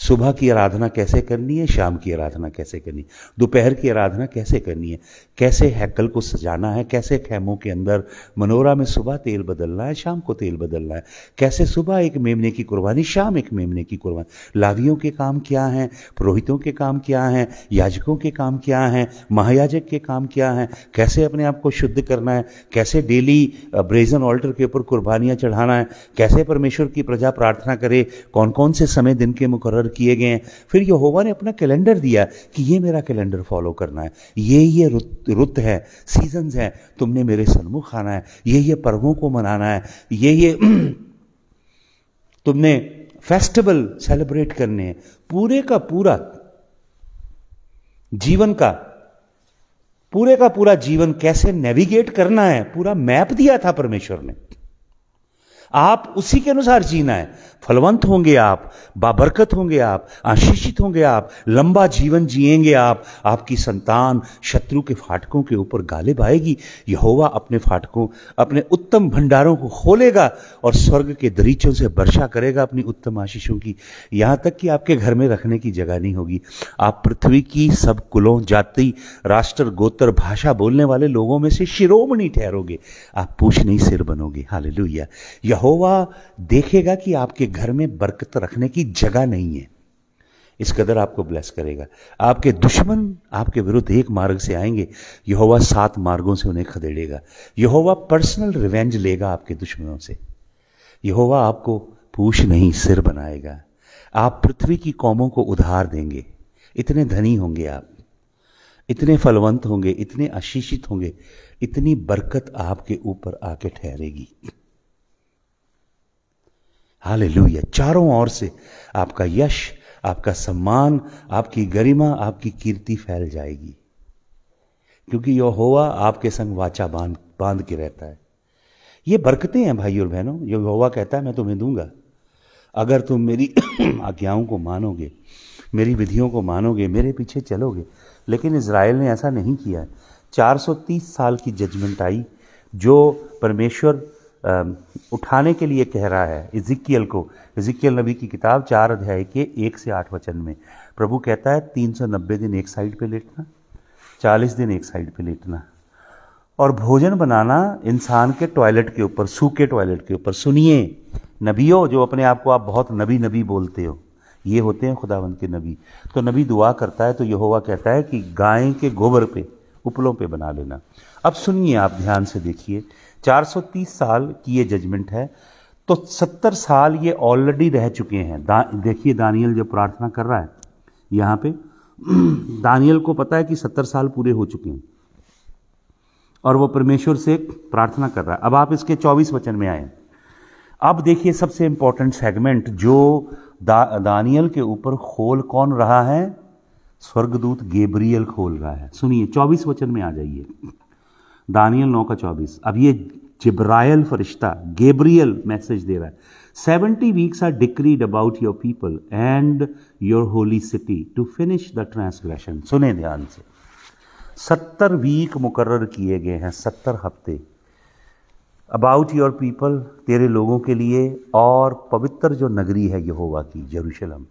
सुबह की आराधना कैसे करनी है शाम की आराधना कैसे करनी है दोपहर की आराधना कैसे करनी है कैसे हैकल को सजाना है कैसे खेमों के अंदर मनोरा में सुबह तेल बदलना है शाम को तेल बदलना है कैसे सुबह एक मेमने की कुर्बानी शाम एक मेमने की कुर्बानी लावियों के काम क्या हैं पुरोहितों के काम क्या हैं याजकों के काम क्या हैं महायाजक के काम क्या हैं कैसे अपने आप को शुद्ध करना है कैसे डेली ब्रेजन ऑल्टर के ऊपर कुर्बानियाँ चढ़ाना है कैसे परमेश्वर की प्रजा प्रार्थना करे कौन कौन से समय दिन के मुकर मुकर किए गए हैं फिर यहोवा ने अपना कैलेंडर दिया कि ये मेरा कैलेंडर फॉलो करना है ये ये रुत रुत है सीजन्स हैं तुमने मेरे सन्मुख आना है ये ये पर्वों को मनाना है ये ये तुमने फेस्टिवल सेलिब्रेट करने हैं पूरे का पूरा जीवन का पूरे का पूरा जीवन कैसे नेविगेट करना है पूरा मैप दिया था परमेश्वर ने आप उसी के अनुसार जीना है फलवंत होंगे आप बाबरकत होंगे आप आशीषित होंगे आप लंबा जीवन जिएंगे आप आपकी संतान शत्रु के फाटकों के ऊपर गालिब आएगी यहोवा अपने फाटकों अपने उत्तम भंडारों को खोलेगा और स्वर्ग के दरीचों से वर्षा करेगा अपनी उत्तम आशीषों की यहाँ तक कि आपके घर में रखने की जगह नहीं होगी आप पृथ्वी की सब कुलों जाति राष्ट्र गोत्र भाषा बोलने वाले लोगों में से शिरोमणि ठहरोगे आप पूछ नहीं सिर बनोगे हाल यहोवा देखेगा कि आपके घर में बरकत रखने की जगह नहीं है इस कदर आपको ब्लेस करेगा आपके दुश्मन आपके विरुद्ध एक मार्ग से आएंगे यहोवा सात मार्गों से उन्हें खदेड़ेगा यहोवा पर्सनल रिवेंज लेगा आपके दुश्मनों से यहोवा आपको पूछ नहीं सिर बनाएगा आप पृथ्वी की कौमों को उधार देंगे इतने धनी होंगे आप इतने फलवंत होंगे इतने आशीषित होंगे इतनी बरकत आपके ऊपर आके ठहरेगी हालेलुया चारों ओर से आपका यश आपका सम्मान आपकी गरिमा आपकी कीर्ति फैल जाएगी क्योंकि यहोवा आपके संग वाचा बांध बांध के रहता है ये बरकतें हैं भाई और बहनों यहोवा कहता है मैं तुम्हें दूंगा अगर तुम मेरी आज्ञाओं को मानोगे मेरी विधियों को मानोगे मेरे पीछे चलोगे लेकिन इसराइल ने ऐसा नहीं किया है 430 साल की जजमेंट आई जो परमेश्वर उठाने के लिए कह रहा है इजिकियल को इजिकियल नबी की किताब चार अध्याय के एक से आठ वचन में प्रभु कहता है तीन सौ नब्बे दिन एक साइड पे लेटना चालीस दिन एक साइड पे लेटना और भोजन बनाना इंसान के टॉयलेट के ऊपर सूखे टॉयलेट के ऊपर सुनिए नबियों जो अपने आप को आप बहुत नबी नबी बोलते हो ये होते हैं खुदावंत के नबी तो नबी दुआ करता है तो यह कहता है कि गाय के गोबर पे उपलों पे बना लेना अब सुनिए आप ध्यान से देखिए 430 साल की ये जजमेंट है तो 70 साल ये ऑलरेडी रह चुके हैं दा, देखिए दानियल जब प्रार्थना कर रहा है यहाँ पे दानियल को पता है कि 70 साल पूरे हो चुके हैं और वो परमेश्वर से प्रार्थना कर रहा है अब आप इसके 24 वचन में आए अब देखिए सबसे इंपॉर्टेंट सेगमेंट जो दा, दानियल के ऊपर खोल कौन रहा है स्वर्गदूत गेब्रियल खोल रहा है सुनिए 24 वचन में आ जाइए दानियल नौ का चौबीस अब ये जिब्राइल फरिश्ता गेब्रियल मैसेज दे रहा है seventy weeks are decreed about your people and your holy city to finish the transgression सुने ध्यान से सत्तर वीक मुकर किए गए हैं सत्तर हफ्ते अबाउट योर पीपल तेरे लोगों के लिए और पवित्र जो नगरी है यहोवा की Jerusalem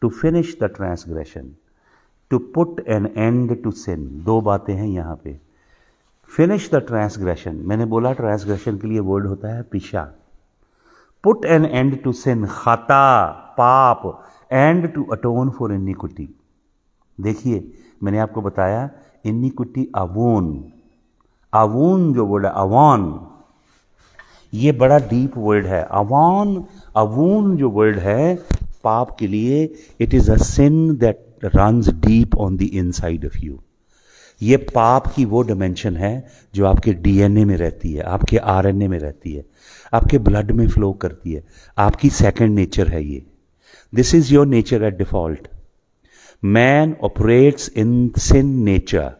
to finish the transgression to put an end to sin दो बातें हैं यहाँ पे फिनिश द ट्रांसग्रेशन मैंने बोला ट्रांसग्रेशन के लिए वर्ड होता है पिशा put an end to sin खाता पाप and to atone for iniquity देखिए मैंने आपको बताया इनिक्विटी अवोन अवोन जो वर्ड है अवान ये बड़ा डीप वर्ड है अवान अवून जो वर्ड है पाप के लिए it is a sin that run deep on the inside of you ये पाप की वो डायमेंशन है जो आपके डीएनए में रहती है आपके आरएनए में रहती है आपके ब्लड में फ्लो करती है आपकी सेकंड नेचर है ये this is your nature at default man operates in sin nature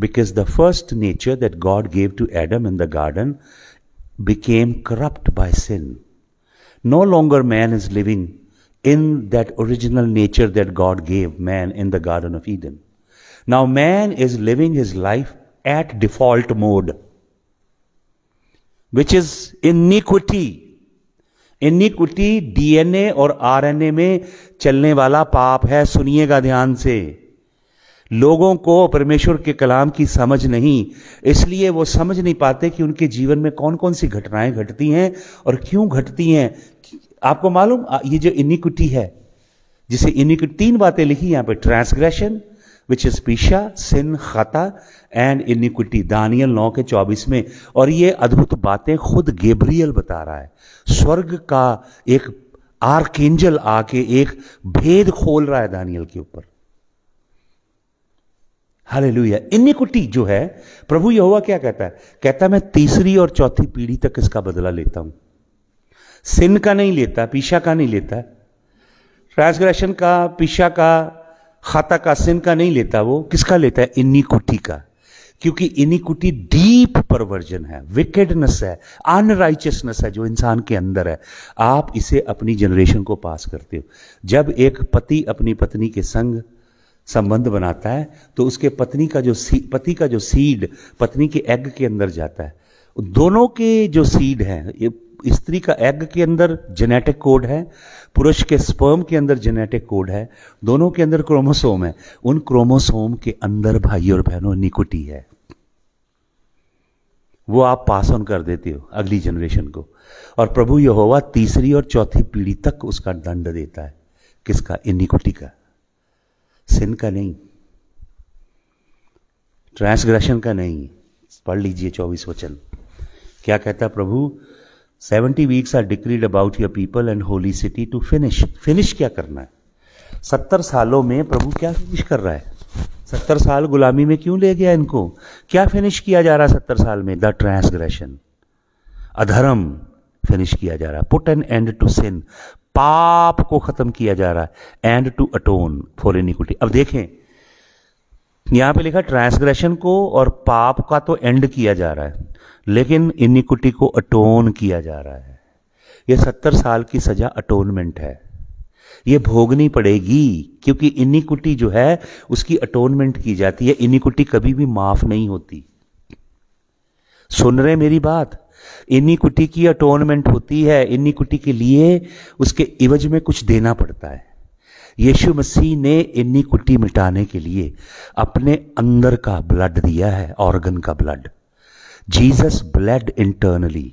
because the first nature that God gave to Adam in the garden became corrupt by sin no longer man is living in that original nature that God gave man in the garden of Eden Now, man is living his life at default mode, which is iniquity. Iniquity DNA और RNA में चलने वाला पाप है सुनिएगा ध्यान से लोगों को परमेश्वर के कलाम की समझ नहीं इसलिए वो समझ नहीं पाते कि उनके जीवन में कौन कौन सी घटनाएं घटती हैं और क्यों घटती हैं आपको मालूम ये जो इनिक्विटी है जिसे इनिक्विटी तीन बातें लिखी यहां पे ट्रांसग्रेशन विच इज पीशा सिन खता एंड इनिक्विटी दानियल नौ के चौबीस में और ये अद्भुत बातें खुद गेब्रियल बता रहा है स्वर्ग का एक आर्केंजल आके एक भेद खोल रहा है दानियल के ऊपर हाले लुया इनिक्विटी जो है प्रभु यहोवा क्या कहता है कहता है मैं तीसरी और चौथी पीढ़ी तक इसका बदला लेता हूं सिन का नहीं लेता पीशा का नहीं लेता ट्रांसग्रेशन का पीशा का खाता का सिन का नहीं लेता वो किसका लेता है इनिकुटी का क्योंकि इनिकुटी डीप परवर्जन है विकेडनेस है अनराइचियसनेस है जो इंसान के अंदर है आप इसे अपनी जनरेशन को पास करते हो जब एक पति अपनी पत्नी के संग संबंध बनाता है तो उसके पत्नी का जो सी पति का जो सीड पत्नी के एग के अंदर जाता है दोनों के जो सीड हैं स्त्री का एग के अंदर जेनेटिक कोड है पुरुष के स्पर्म के अंदर जेनेटिक कोड है दोनों के अंदर क्रोमोसोम है उन क्रोमोसोम के अंदर भाई और बहनों निकुटी है वो आप पास ऑन कर देते हो अगली जनरेशन को और प्रभु यह तीसरी और चौथी पीढ़ी तक उसका दंड देता है किसका इनिकुटी का सिन का नहीं ट्रांसग्रेशन का नहीं पढ़ लीजिए चौबीस वचन क्या कहता प्रभु seventy weeks are decreed about your people and holy city to finish finish क्या करना है सत्तर सालों में प्रभु क्या फिनिश कर रहा है सत्तर साल गुलामी में क्यों ले गया इनको क्या फिनिश किया जा रहा है सत्तर साल में द ट्रांसग्रेशन अधर्म फिनिश किया जा रहा है put an end to sin पाप को खत्म किया जा रहा है and to atone for iniquity अब देखें यहाँ पे लिखा ट्रांसग्रेशन को और पाप का तो एंड किया जा रहा है लेकिन इनिक्विटी को अटोन किया जा रहा है यह सत्तर साल की सजा अटोनमेंट है ये भोगनी पड़ेगी क्योंकि इनिक्विटी जो है उसकी अटोनमेंट की जाती है इनिक्विटी कभी भी माफ नहीं होती सुन रहे मेरी बात इनिक्विटी की अटोनमेंट होती है इनिक्विटी के लिए उसके इवज में कुछ देना पड़ता है यीशु मसीह ने कुट्टी मिटाने के लिए अपने अंदर का ब्लड दिया है ऑर्गन का blood Jesus blood internally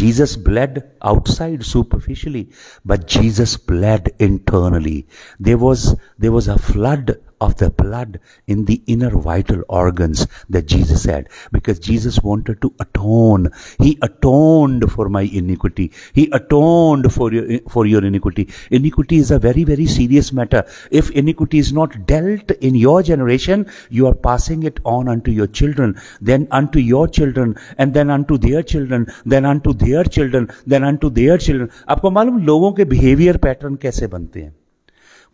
Jesus blood outside superficially but Jesus blood internally they was they was a flood of the blood in the inner vital organs that Jesus had. Because Jesus wanted to atone. He atoned for my iniquity. He atoned for your, for your iniquity. Iniquity is a very, very serious matter. If iniquity is not dealt in your generation, you are passing it on unto your children, then unto your children, and then unto their children, then unto their children, then unto their children. आपको मालूम logon ke behavior pattern kaise bante hain?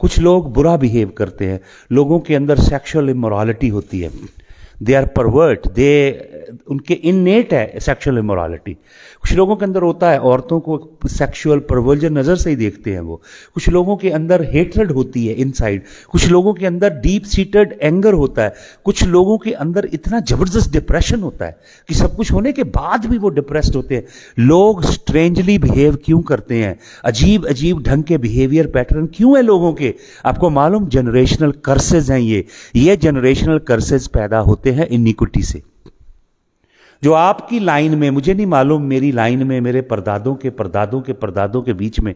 कुछ लोग बुरा behave करते हैं लोगों के अंदर सेक्सुअल इमोरालिटी होती है दे आर परवर्ट दे उनके इननेट है सेक्शुअल इमोरालिटी कुछ लोगों के अंदर होता है औरतों को सेक्शुअल परवर्जन नज़र से ही देखते हैं वो कुछ लोगों के अंदर हेटरड होती है इनसाइड कुछ लोगों के अंदर डीप सीटेड एंगर होता है कुछ लोगों के अंदर इतना ज़बरदस्त डिप्रेशन होता है कि सब कुछ होने के बाद भी वो डिप्रेस्ड होते हैं लोग स्ट्रेंजली बिहेव क्यों करते हैं अजीब अजीब ढंग के बिहेवियर पैटर्न क्यों है लोगों के आपको मालूम जनरेशनल कर्सेज हैं ये ये जनरेशनल कर्सेज पैदा होते हैं इनिक्विटी से जो आपकी लाइन में मुझे नहीं मालूम मेरी लाइन में मेरे परदादों के परदादों के परदादों के बीच में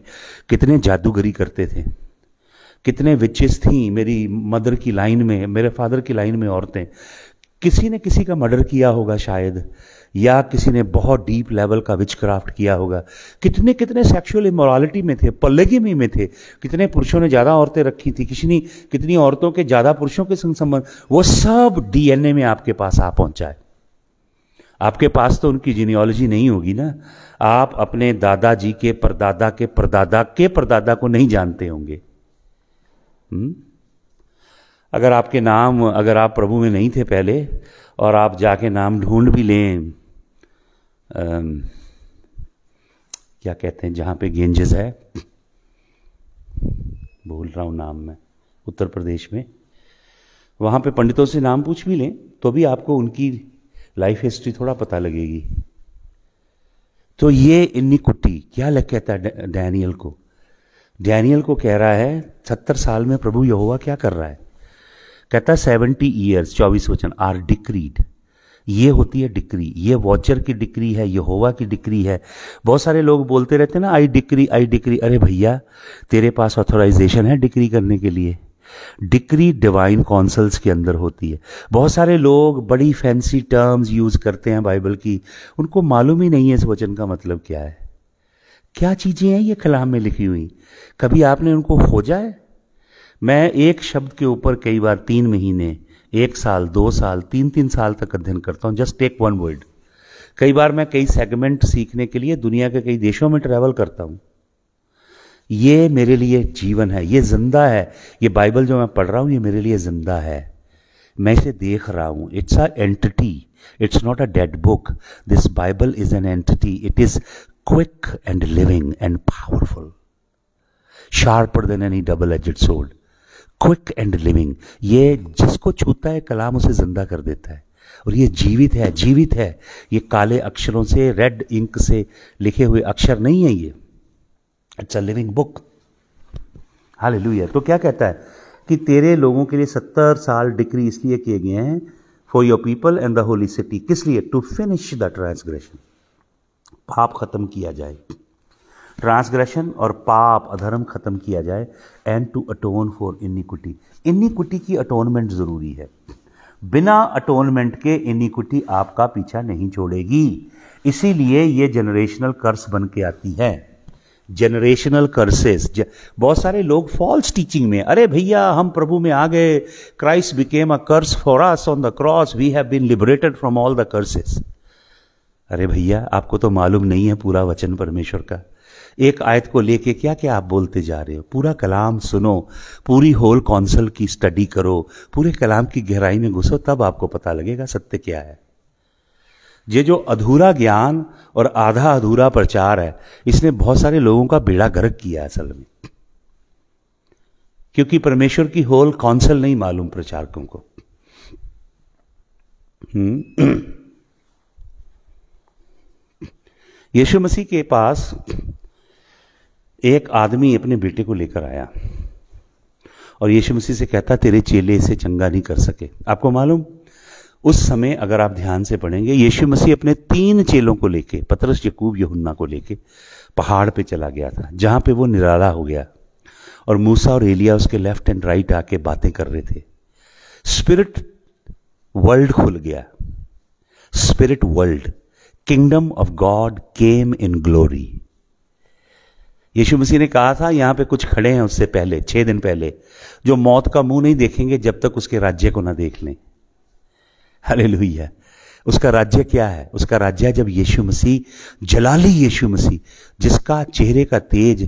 कितने जादूगरी करते थे कितने विचिस थी मेरी मदर की लाइन में मेरे फादर की लाइन में औरतें किसी ने किसी का मर्डर किया होगा शायद या किसी ने बहुत डीप लेवल का विच क्राफ्ट किया होगा कितने कितने सेक्सुअल इमोरालिटी में थे पल्लेगी में थे कितने पुरुषों ने ज़्यादा औरतें रखी थी किसी कितनी औरतों के ज़्यादा पुरुषों के संग संबंध वो सब डीएनए में आपके पास आ पहुंचा है आपके पास तो उनकी जीनियोलॉजी नहीं होगी ना आप अपने दादाजी के परदादा के परदादा के परदादा को नहीं जानते होंगे हुँ? हम्म? अगर आपके नाम अगर आप प्रभु में नहीं थे पहले और आप जाके नाम ढूंढ भी लें आ, क्या कहते हैं जहाँ पे गेंजेस है भूल रहा हूँ नाम मैं उत्तर प्रदेश में वहाँ पे पंडितों से नाम पूछ भी लें तो भी आपको उनकी लाइफ हिस्ट्री थोड़ा पता लगेगी तो ये इन्नी कुट्टी क्या लग कहता है डैनियल को डैनियल को कह रहा है सत्तर साल में प्रभु यहोवा क्या कर रहा है कहता है सेवेंटी ईयर्स चौबीस वचन आर डिक्रीड ये होती है डिक्री ये वॉचर की डिक्री है ये होवा की डिक्री है बहुत सारे लोग बोलते रहते हैं ना आई डिक्री आई डिक्री अरे भैया तेरे पास ऑथोराइजेशन है डिक्री करने के लिए डिक्री डिवाइन कौंसल्स के अंदर होती है बहुत सारे लोग बड़ी फैंसी टर्म्स यूज़ करते हैं बाइबल की उनको मालूम ही नहीं है इस वचन का मतलब क्या है क्या चीज़ें हैं ये कलाम में लिखी हुई कभी आपने उनको खोजा है मैं एक शब्द के ऊपर कई बार तीन महीने एक साल दो साल तीन तीन साल तक अध्ययन करता हूं जस्ट टेक वन वर्ड कई बार मैं कई सेगमेंट सीखने के लिए दुनिया के कई देशों में ट्रैवल करता हूं ये मेरे लिए जीवन है ये जिंदा है ये बाइबल जो मैं पढ़ रहा हूं ये मेरे लिए जिंदा है मैं इसे देख रहा हूँ it's a entity it's not a dead book this Bible is an entity it is quick and living and powerful sharper than any double edged sword quick and living ये जिसको छूता है कलाम उसे ज़िंदा कर देता है और ये जीवित है जीवित है ये काले अक्षरों से रेड इंक से लिखे हुए अक्षर नहीं है ये it's a living book hallelujah तो क्या कहता है कि तेरे लोगों के लिए सत्तर साल डिक्री इसलिए किए गए हैं for your people and the holy city किस लिए टू फिनिश द ट्रांसग्रेशन पाप खत्म किया जाए ट्रांसग्रेशन और पाप अधर्म ख़त्म किया जाए and to atone for iniquity iniquity की अटोनमेंट ज़रूरी है बिना अटोनमेंट के इनिक्विटी आपका पीछा नहीं छोड़ेगी इसीलिए ये जनरेशनल कर्स बन के आती है जनरेशनल कर्सेस बहुत सारे लोग फॉल्स टीचिंग में अरे भैया हम प्रभु में आ गए Christ became a curse for us on the cross we have been liberated from all the curses अरे भैया आपको तो मालूम नहीं है पूरा वचन परमेश्वर का एक आयत को लेके क्या क्या आप बोलते जा रहे हो पूरा कलाम सुनो पूरी होल कौंसल की स्टडी करो पूरे कलाम की गहराई में घुसो तब आपको पता लगेगा सत्य क्या है ये जो अधूरा ज्ञान और आधा अधूरा प्रचार है इसने बहुत सारे लोगों का बेड़ा गर्क किया असल में क्योंकि परमेश्वर की होल कौंसल नहीं मालूम प्रचारकों को हम्म। यीशु मसीह के पास एक आदमी अपने बेटे को लेकर आया और यीशु मसीह से कहता तेरे चेले इसे चंगा नहीं कर सके आपको मालूम उस समय अगर आप ध्यान से पढ़ेंगे यीशु मसीह अपने तीन चेलों को लेके पतरस यकूब यहुन्ना को लेके पहाड़ पे चला गया था जहां पे वो निराला हो गया और मूसा और एलिया उसके लेफ्ट एंड राइट आके बातें कर रहे थे स्पिरिट वर्ल्ड खुल गया spirit world kingdom of God came in glory यीशु मसीह ने कहा था यहां पे कुछ खड़े हैं उससे पहले छह दिन पहले जो मौत का मुंह नहीं देखेंगे जब तक उसके राज्य को ना देख लें हले उसका राज्य क्या है उसका राज्य जब यीशु मसीह जलाली यीशु मसीह जिसका चेहरे का तेज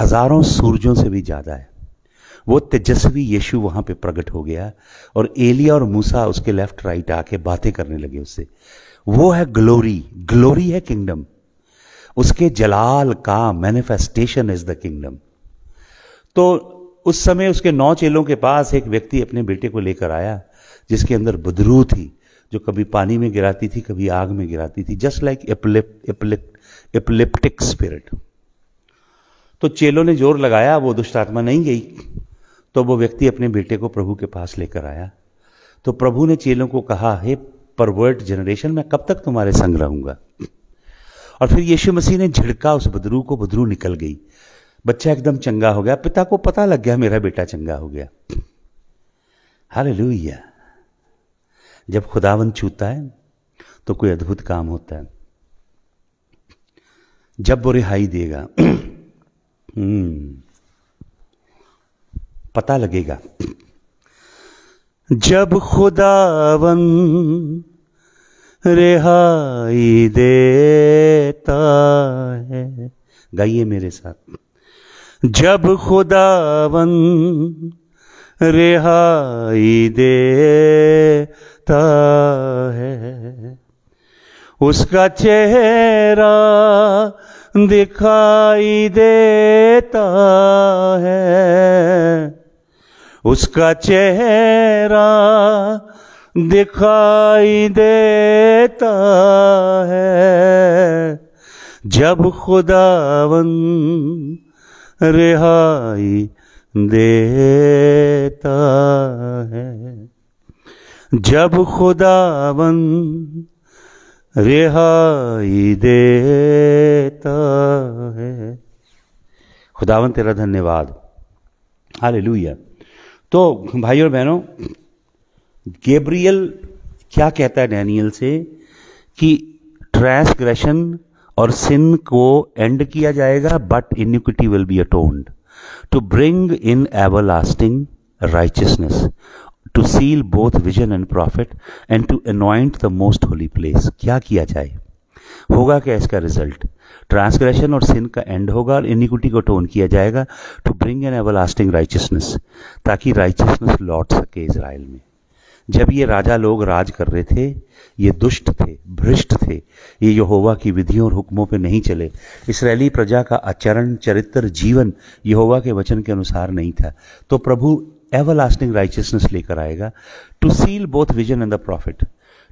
हजारों सूरजों से भी ज़्यादा है वो तेजस्वी यीशु वहां पे प्रकट हो गया और एलिया और मूसा उसके लेफ्ट राइट आके बातें करने लगे उससे वो है ग्लोरी ग्लोरी है किंगडम उसके जलाल का मैनिफेस्टेशन इज द किंगडम तो उस समय उसके नौ चेलों के पास एक व्यक्ति अपने बेटे को लेकर आया जिसके अंदर बदरू थी जो कभी पानी में गिराती थी कभी आग में गिराती थी जस्ट लाइक एपलिप्टिक स्पिरिट तो चेलों ने जोर लगाया वो दुष्ट आत्मा नहीं गई तो वो व्यक्ति अपने बेटे को प्रभु के पास लेकर आया तो प्रभु ने चेलों को कहा हे परवर्ट जनरेशन मैं कब तक तुम्हारे संग रहूंगा और फिर यीशु मसीह ने झिड़का उस बदरू को बदरू निकल गई बच्चा एकदम चंगा हो गया पिता को पता लग गया मेरा बेटा चंगा हो गया हालेलुया जब खुदावन छूता है तो कोई अद्भुत काम होता है जब वो रिहाई देगा हम्म, पता लगेगा जब खुदावन रिहाई देता है गाइए मेरे साथ जब खुदावन रिहाई देता है उसका चेहरा दिखाई देता है उसका चेहरा दिखाई देता है जब खुदावन रिहाई देता है जब खुदावन रिहाई देता है खुदावन तेरा धन्यवाद हाल तो भाई और बहनों गेब्रियल क्या कहता है डैनियल से कि ट्रांसग्रेशन और सिन को एंड किया जाएगा but iniquity will be atoned to bring in everlasting righteousness to seal both vision and prophet and to anoint the most holy place क्या किया जाए होगा क्या इसका रिजल्ट ट्रांसग्रेशन और सिन का एंड होगा और इनिक्विटी को टोन किया जाएगा to bring an everlasting righteousness ताकि राइचियसनेस लौट सके इसराइल में जब ये राजा लोग राज कर रहे थे ये दुष्ट थे भ्रष्ट थे ये यहोवा की विधियों और हुक्मों पे नहीं चले इसराइली प्रजा का आचरण चरित्र जीवन यहोवा के वचन के अनुसार नहीं था तो प्रभु एवर लास्टिंग राइचियसनेस लेकर आएगा to seal both vision and the prophet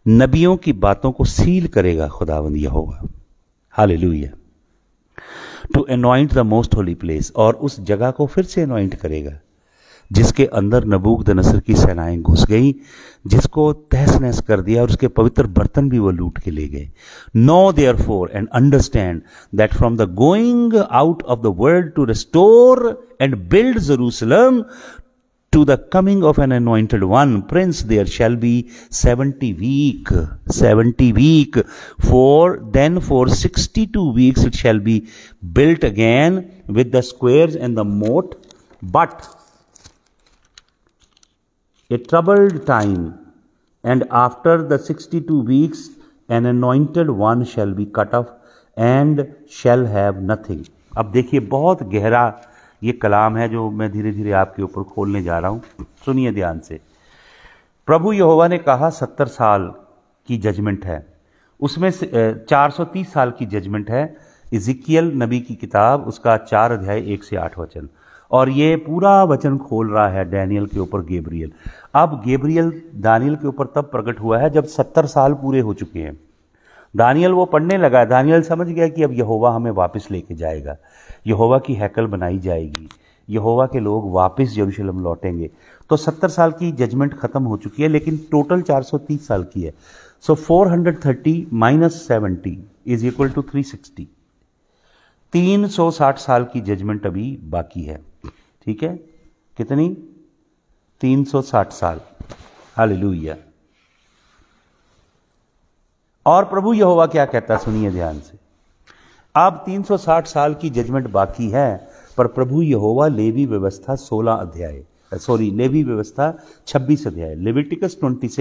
नबियों की बातों को सील करेगा खुदावंद यहोवा हाल to anoint the most holy place और उस जगह को फिर से अनॉइंट करेगा जिसके अंदर नबूक नसर की सेनाएं घुस गई जिसको तहस नहस कर दिया और उसके पवित्र बर्तन भी वो लूट के ले गए know therefore and understand that from the going out of the word to restore and build Jerusalem to the coming of an anointed one prince there shall be 70 week 70 week for then for 62 weeks it shall be built again with the squares and the moat but a troubled time, and after the sixty two weeks, an anointed one shall be cut off and shall have nothing. अब देखिए बहुत गहरा ये कलाम है जो मैं धीरे धीरे आपके ऊपर खोलने जा रहा हूं सुनिए ध्यान से प्रभु यहोवा ने कहा सत्तर साल की जजमेंट है उसमें से चार सौ तीस साल की जजमेंट है इजिकियल नबी की किताब उसका चार अध्याय एक से आठ वचन और ये पूरा वचन खोल रहा है डैनियल के ऊपर गेब्रियल अब गेब्रियल दानियल के ऊपर तब प्रकट हुआ है जब सत्तर साल पूरे हो चुके हैं दानियल वो पढ़ने लगा दानियल समझ गया कि अब यहोवा हमें वापस लेके जाएगा यहोवा की हैकल बनाई जाएगी यहोवा के लोग वापस यरूशलेम लौटेंगे तो सत्तर साल की जजमेंट ख़त्म हो चुकी है लेकिन टोटल चार सौ तीस साल की है so four hundred thirty minus seventy is equal to three sixty तीन सौ साठ साल की जजमेंट अभी बाकी है ठीक है कितनी 360 साल हालेलुया और प्रभु यहोवा क्या कहता सुनिए ध्यान से अब 360 साल की जजमेंट बाकी है पर प्रभु यहोवा लेवी व्यवस्था 16 अध्याय सॉरी लेवी व्यवस्था 26 अध्याय लेविटिकस 26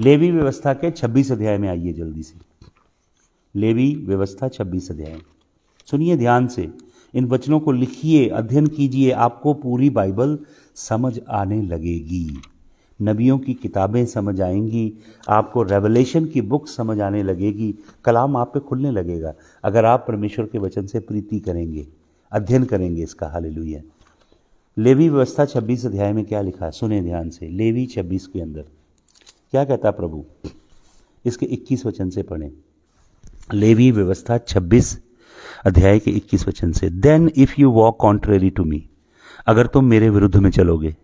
लेवी व्यवस्था के 26 अध्याय में आइए जल्दी से लेवी व्यवस्था 26 अध्याय सुनिए ध्यान से इन वचनों को लिखिए अध्ययन कीजिए आपको पूरी बाइबल समझ आने लगेगी नबियों की किताबें समझ आएंगी आपको रेवलेशन की बुक समझ आने लगेगी कलाम आप पे खुलने लगेगा अगर आप परमेश्वर के वचन से प्रीति करेंगे अध्ययन करेंगे इसका हाल लेवी व्यवस्था 26 अध्याय में क्या लिखा है सुने ध्यान से लेवी 26 के अंदर क्या कहता प्रभु इसके 21 वचन से पढ़ें लेवी व्यवस्था छब्बीस अध्याय के 21 वचन से then if you walk contrary to me अगर तुम मेरे विरुद्ध में चलोगे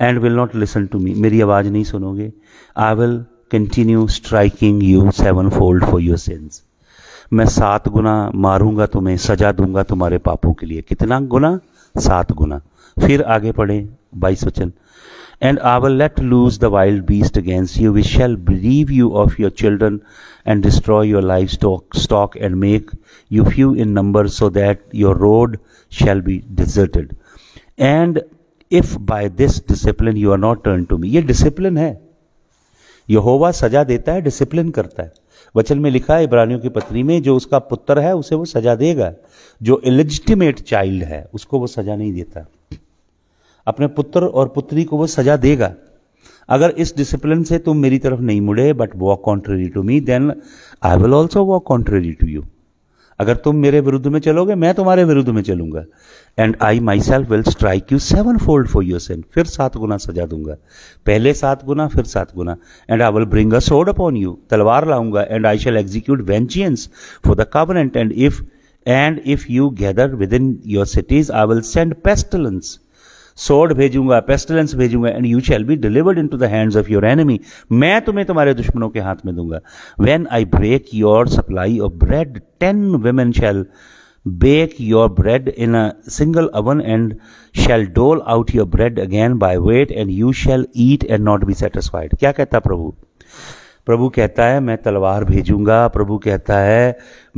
and will not listen to me मेरी आवाज़ नहीं सुनोगे I will continue striking you seven fold for your sins मैं सात गुना मारूंगा तुम्हें सजा दूंगा तुम्हारे पापों के लिए कितना गुना सात गुना फिर आगे पढ़े बाईस वचन And I will let loose the wild beast against you, which shall bereave you of your children, and destroy your livestock, stock, and make you few in number, so that your road shall be deserted. And if by this discipline you are not turned to me, ये discipline है यहोवा सजा देता है discipline करता है वचन में लिखा है इब्रानियों की पत्नी में जो उसका पुत्र है उसे वो सजा देगा जो इलिजिटिमेट चाइल्ड है उसको वो सजा नहीं देता अपने पुत्र और पुत्री को वो सजा देगा अगर इस डिसिप्लिन से तुम मेरी तरफ नहीं मुड़े but walk contrary to me then I will also walk contrary to you अगर तुम मेरे विरुद्ध में चलोगे मैं तुम्हारे विरुद्ध में चलूंगा and I myself will strike you seven fold for your sins फिर सात गुना सजा दूंगा पहले सात गुना फिर सात गुना and I will bring a sword upon you तलवार लाऊंगा and I shall execute vengeance for the covenant and if and if you gather within your cities I will send pestilence sword भेजूंगा pestilence भेजूंगा and you shall be delivered into the hand of your enemy मैं तुम्हें तुम्हारे दुश्मनों के हाथ में दूंगा when I break your supply of bread ten women shell bake your bread in a single oven and shall dole out your bread again by weight and you shall eat and not be satisfied क्या कहता प्रभु प्रभु कहता है मैं तलवार भेजूंगा प्रभु कहता है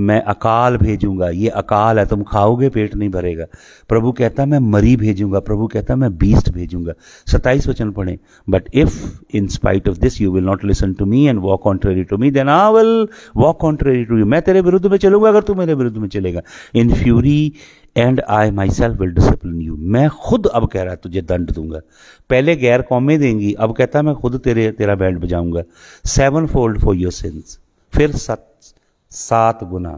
मैं अकाल भेजूंगा ये अकाल है तुम खाओगे पेट नहीं भरेगा प्रभु कहता है मैं मरी भेजूंगा प्रभु कहता है मैं बीस्ट भेजूंगा सताइस वचन पढ़े but if in spite of this you will not listen to me and walk contrary to me then I will walk contrary to you मैं तेरे विरुद्ध में चलूंगा अगर तू मेरे विरुद्ध में चलेगा in fury and I myself will discipline you मैं खुद अब कह रहा है तुझे दंड दूंगा पहले गैर कौमें देंगी अब कहता मैं खुद तेरे तेरा बैंड बजाऊंगा seven fold for your sins फिर सत सात गुना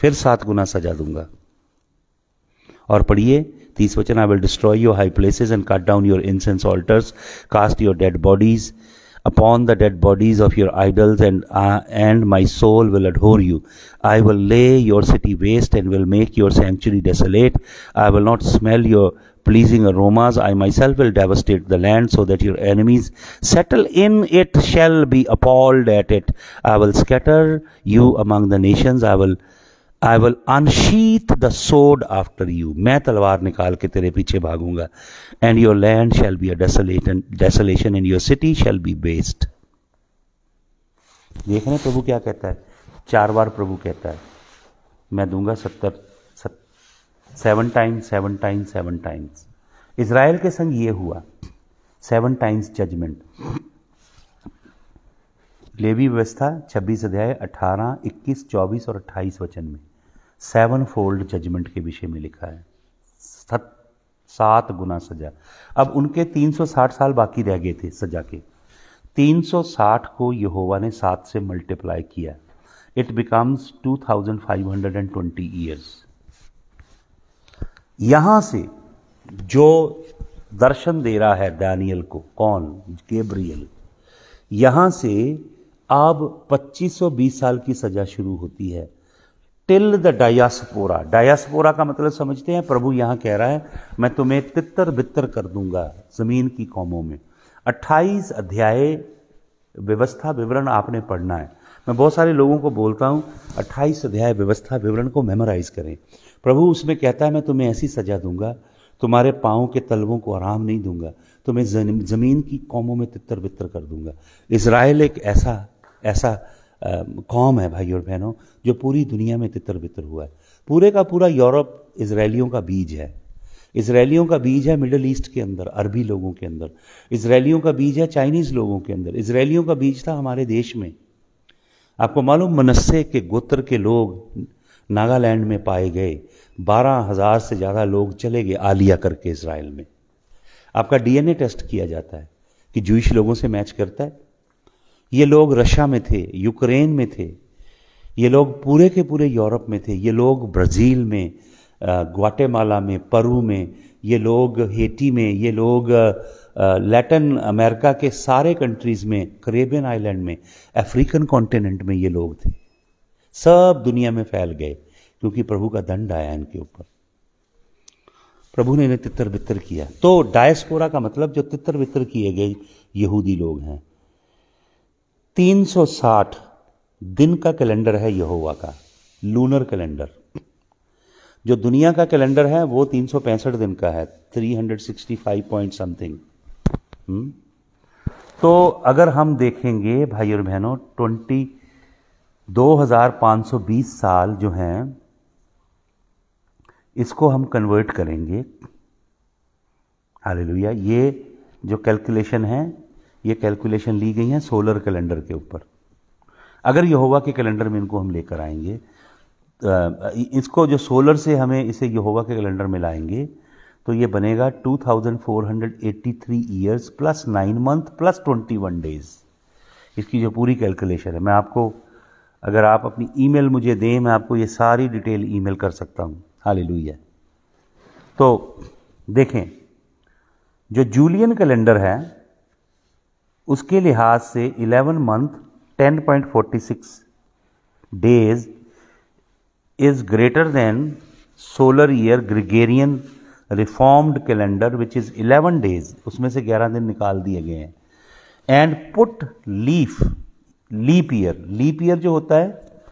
फिर सात गुना सजा दूंगा और पढ़िए तीस वचन I will destroy your high places and cut down your incense altars cast your dead bodies upon the dead bodies of your idols and uh, and my soul will adore you i will lay your city waste and will make your sanctuary desolate i will not smell your pleasing aromas i myself will devastate the land so that your enemies settle in it shall be appalled at it i will scatter you among the nations i will I will unsheathe the sword after you मैं तलवार निकाल के तेरे पीछे भागूंगा and your land shall be desolation in your city shall be waste देख रहे प्रभु क्या कहता है चार बार प्रभु कहता है मैं दूंगा सत्तर seven times seven times seven times Israel के संग ये हुआ सेवन टाइम्स जजमेंट लेवी व्यवस्था 26 अध्याय 18, 21, 24 और 28 वचन में सेवन फोल्ड जजमेंट के विषय में लिखा है सत सात गुना सजा अब उनके 360 साल बाकी रह गए थे सजा के 360 को यहोवा ने सात से मल्टीप्लाई किया इट बिकम्स 2520 ईयर्स यहां से जो दर्शन दे रहा है दानियल को कौन गेब्रियल यहां से अब 2520 साल की सज़ा शुरू होती है टिल द डायास्पोरा डायास्पोरा का मतलब समझते हैं प्रभु यहां कह रहा है मैं तुम्हें तितर बितर कर दूंगा जमीन की कौमों में 28 अध्याय व्यवस्था विवरण आपने पढ़ना है मैं बहुत सारे लोगों को बोलता हूं 28 अध्याय व्यवस्था विवरण को मेमोराइज करें प्रभु उसमें कहता है मैं तुम्हें ऐसी सजा दूंगा तुम्हारे पाओं के तलवों को आराम नहीं दूंगा तुम्हें ज़मीन की कौमों में तितर बितर कर दूंगा इसराइल एक ऐसा ऐसा कौम है भाई और बहनों जो पूरी दुनिया में तितर बितर हुआ है पूरे का पूरा यूरोप इसराइलियों का बीज है इसराइलियों का बीज है मिडल ईस्ट के अंदर अरबी लोगों के अंदर इसराइलियों का बीज है चाइनीज़ लोगों के अंदर इसराइलियों का बीज था हमारे देश में आपको मालूम मनस्से के गोत्र के लोग नागालैंड में पाए गए बारह हज़ार से ज़्यादा लोग चले गए आलिया करके इसराइल में आपका डीएनए टेस्ट किया जाता है कि जूश लोगों से मैच करता है ये लोग रशिया में थे यूक्रेन में थे ये लोग पूरे के पूरे यूरोप में थे ये लोग ब्राज़ील में ग्वाटेमाला में परू में ये लोग हेटी में ये लोग लैटिन अमेरिका के सारे कंट्रीज़ में करेबियन आइलैंड में अफ्रीकन कॉन्टिनेंट में ये लोग थे सब दुनिया में फैल गए क्योंकि प्रभु का दंड आया इनके ऊपर प्रभु ने इन्हें तितर बितर किया तो डायस्पोरा का मतलब जो तितर बितर किए गए यहूदी लोग हैं 360 दिन का कैलेंडर है यहोवा का लूनर कैलेंडर जो दुनिया का कैलेंडर है वो 365 दिन का है 365 पॉइंट समथिंग तो अगर हम देखेंगे भाई और बहनों ट्वेंटी 2520 साल जो हैं इसको हम कन्वर्ट करेंगे हाल ये जो कैलकुलेशन है ये कैलकुलेशन ली गई हैं सोलर कैलेंडर के ऊपर अगर यहोवा के कैलेंडर में इनको हम लेकर आएंगे इसको जो सोलर से हमें इसे यहोवा के कैलेंडर में लाएंगे तो ये बनेगा 2483 years plus nine month plus 21 days इसकी जो पूरी कैलकुलेशन है मैं आपको अगर आप अपनी ईमेल मुझे दें मैं आपको ये सारी डिटेल ईमेल कर सकता हूँ हाल तो देखें जो जूलियन कैलेंडर है उसके लिहाज से 11 month 10.46 days is greater than solar year Gregorian reformed calendar which is 11 days उसमें से 11 दिन निकाल दिए गए हैं and put leaf leap year leap year जो होता है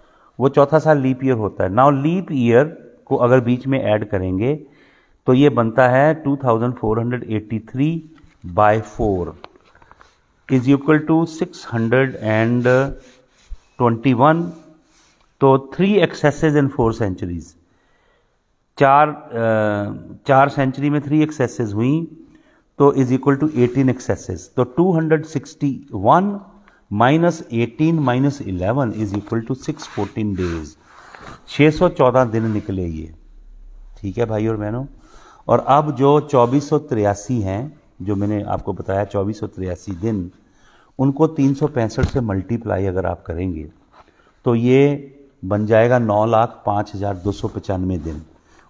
वो चौथा साल लीप ईयर होता है नाउ लीप ईयर को अगर बीच में ऐड करेंगे तो ये बनता है 2483 by 4 is equal to six hundred and twenty one तो three excesses in four centuries चार uh, चार सेंचुरी में थ्री एक्सेसेज हुई तो is equal to eighteen excesses तो two hundred sixty one minus eighteen minus eleven is equal to six fourteen days छः सौ चौदह दिन निकले ये ठीक है भाई और बहनों और अब जो चौबीस सौ तिरासी हैं जो मैंने आपको बताया चौबीस दिन उनको तीन से मल्टीप्लाई अगर आप करेंगे तो ये बन जाएगा नौ लाख पाँच हज़ार दो सौ पचानवे दिन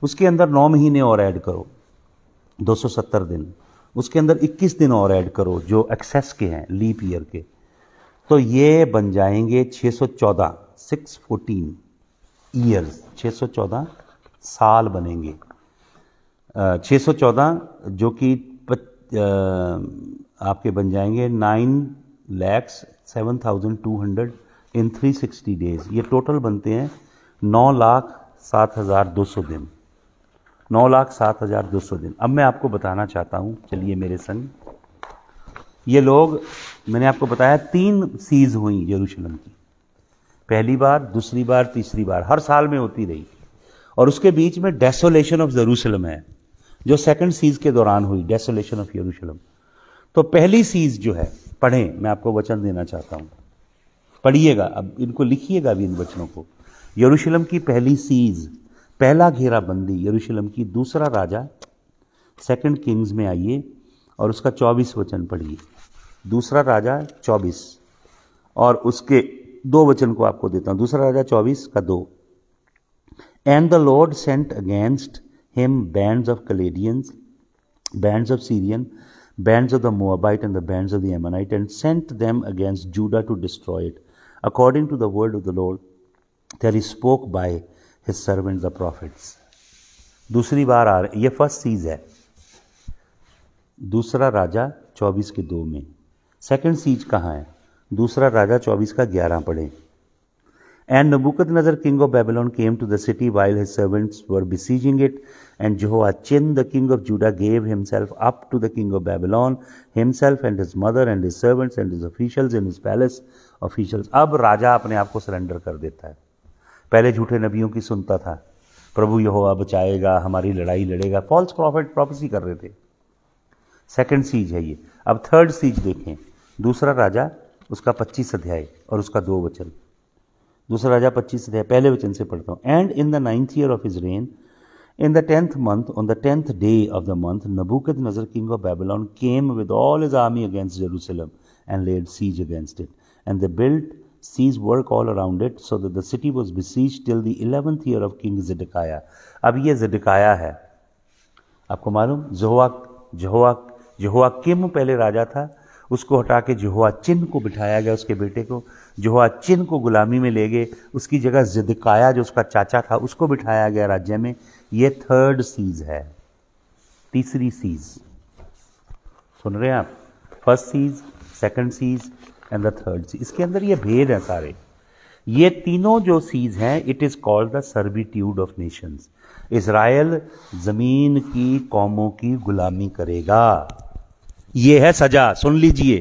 उसके अंदर नौ महीने और ऐड करो दो सौ सत्तर दिन उसके अंदर इक्कीस दिन और ऐड करो जो एक्सेस के हैं लीप ईयर के तो ये बन जाएंगे सिक्स फोर्टीन ईयर्स चौदह साल बनेंगे छः सौ चौदह जो कि आपके बन जाएंगे nine lakhs seven thousand two hundred in three sixty days ये टोटल बनते हैं नौ लाख सात हज़ार दो सौ दिन नौ लाख सात हज़ार दो सौ दिन अब मैं आपको बताना चाहता हूँ चलिए मेरे संग ये लोग मैंने आपको बताया तीन सीज हुई यरूशलम की पहली बार दूसरी बार तीसरी बार हर साल में होती रही और उसके बीच में डेसोलेशन ऑफ जरूसलम है जो सेकंड सीज के दौरान हुई डेसोलेशन ऑफ यरूशलम तो पहली सीज जो है पढ़ें मैं आपको वचन देना चाहता हूं पढ़िएगा अब इनको लिखिएगा भी इन वचनों को यरूशलम की पहली सीज पहला घेराबंदी यरूशलम की दूसरा राजा सेकंड किंग्स में आइए और उसका चौबीस वचन पढ़िए दूसरा राजा चौबीस और उसके दो वचन को आपको देता हूँ दूसरा राजा चौबीस का दो and the Lord sent against him bands of Chaldeans, bands of Syrian, bands of the Moabite, and the bands of the Ammonite, and sent them against Judah to destroy it, according to the word of the Lord that he spoke by his servants the prophets. दूसरी बार आ रहे ये first seize है दूसरा राजा 24 के दो में second seize कहाँ है दूसरा राजा 24 का 11 पढ़ें एंड नजर king of Babylon came to the city while his servants were besieging it and Jehoiachin the king of Judah gave himself up to the king of Babylon himself and his mother and his servants and his officials in his palace officials अब राजा अपने आप को surrender कर देता है पहले झूठे नबियों की सुनता था प्रभु अब बचाएगा हमारी लड़ाई लड़ेगा फॉल्स प्रॉफिट प्रॉपसी कर रहे थे सेकेंड सीज है ये अब थर्ड सीज देखें दूसरा राजा उसका पच्चीस अध्याय और उसका दो वचन दूसरा राजा पच्चीस अध्याय पहले वचन से पढ़ता हूँ and in the ninth year of his reign in the tenth month on the tenth day of the month Nebuchadnezzar king of Babylon came with all his army against Jerusalem and laid siege against it and the built siege work all around it so that the city was besieged till the eleventh year of king Zedekiah अब ये जिडकाया है आपको मालूम जहुआ जहुआ जहुआ किम पहले राजा था उसको हटा के जहुआ चिन्ह को बिठाया गया उसके बेटे को जो चिन्ह को गुलामी में ले गए उसकी जगह जिदकाया जो उसका चाचा था उसको बिठाया गया राज्य में ये थर्ड सीज है तीसरी सीज सुन रहे हैं आप first siege second siege and the third siege इसके अंदर ये भेद हैं सारे ये तीनों जो सीज हैं it is called the servitude of nations Israel ज़मीन की कौमों की गुलामी करेगा ये है सजा सुन लीजिए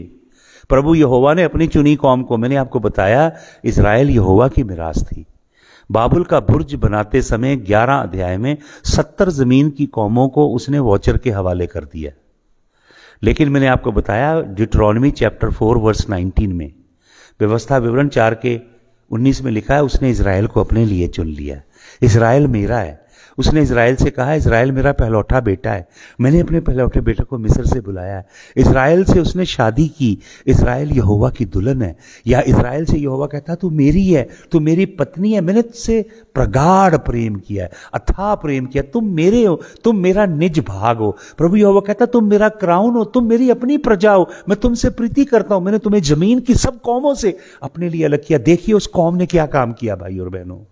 प्रभु यहोवा ने अपनी चुनी कौम को मैंने आपको बताया इसराइल यहोवा की मिराज थी बाबुल का बुर्ज बनाते समय ग्यारह अध्याय में सत्तर जमीन की कौमों को उसने वॉचर के हवाले कर दिया लेकिन मैंने आपको बताया Deuteronomy chapter four verse nineteen में व्यवस्था विवरण चार के उन्नीस में लिखा है उसने इसराइल को अपने लिए चुन लिया इसराइल मेरा है उसने इसराइल से कहा इसराइल मेरा पहलौठा बेटा है मैंने अपने पहलौठे बेटे को मिस्र से बुलाया इसराइल से उसने शादी की इसराइल यहोवा की दुल्हन है या इसराइल से यहोवा कहता तू मेरी है तू मेरी पत्नी है मैंने तुझसे प्रगाढ़ प्रेम किया है अथाह प्रेम किया तुम मेरे हो तुम मेरा निज भाग हो प्रभु यहोवा कहता तुम मेरा क्राउन हो तुम मेरी अपनी प्रजा हो मैं तुमसे प्रीति करता हूं मैंने तुम्हें जमीन की सब कौमों से अपने लिए अलग किया देखिए उस कौम ने क्या काम किया भाई और बहनों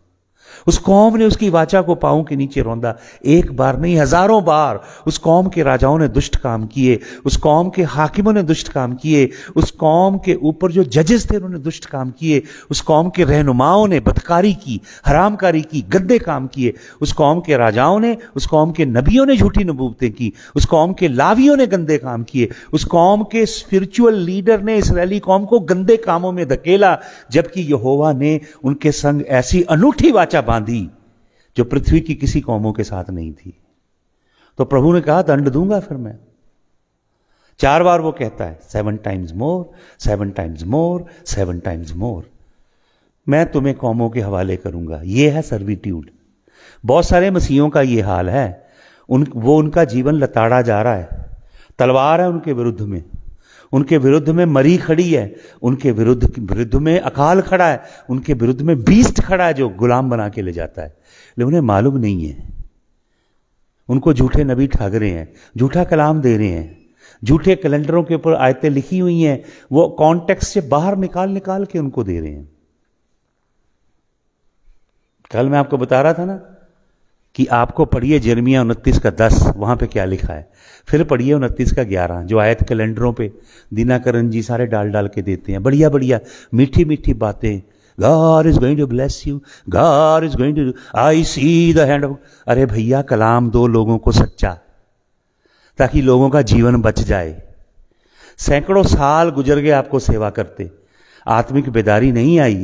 उस कौम ने उसकी वाचा को पाओं के नीचे रौंदा एक बार नहीं हजारों बार उस कौम के राजाओं ने दुष्ट काम किए उस कौम के हाकिमों ने दुष्ट काम किए उस कौम के ऊपर जो जजेस थे उन्होंने दुष्ट काम किए उस कौम के रहनुमाओं ने बदकारी की हरामकारी की गंदे काम किए उस कौम के राजाओं ने उस कौम के नबियों ने झूठी नबूबतें की उस कौम के लावियों ने गंदे काम किए उस कौम के स्पिरिचुअल लीडर ने इसराइली कौम को गंदे कामों में धकेला जबकि यहोवा ने उनके संग ऐसी अनूठी वाचा वाचा बांधी जो पृथ्वी की किसी कौमों के साथ नहीं थी तो प्रभु ने कहा दंड दूंगा फिर मैं चार बार वो कहता है seven times more seven times more seven times more मैं तुम्हें कौमों के हवाले करूंगा ये है सर्विट्यूड बहुत सारे मसीहों का ये हाल है उन वो उनका जीवन लताड़ा जा रहा है तलवार है उनके विरुद्ध में उनके विरुद्ध में मरी खड़ी है उनके विरुद्ध विरुद्ध में अकाल खड़ा है उनके विरुद्ध में बीस्ट खड़ा है जो गुलाम बना के ले जाता है लेकिन उन्हें मालूम नहीं है उनको झूठे नबी ठग रहे हैं झूठा कलाम दे रहे हैं झूठे कैलेंडरों के ऊपर आयतें लिखी हुई हैं वो कॉन्टेक्स्ट से बाहर निकाल निकाल के उनको दे रहे हैं कल मैं आपको बता रहा था ना कि आपको पढ़िए जर्मिया उनतीस का दस वहां पे क्या लिखा है फिर पढ़िए उनतीस का ग्यारह जो आयत कैलेंडरों पे दीनाकरण जी सारे डाल डाल के देते हैं बढ़िया बढ़िया मीठी मीठी बातें God is going to bless you God is going to I see the अरे भैया कलाम दो लोगों को सच्चा ताकि लोगों का जीवन बच जाए सैकड़ों साल गुजर गए आपको सेवा करते आत्मिक बेदारी नहीं आई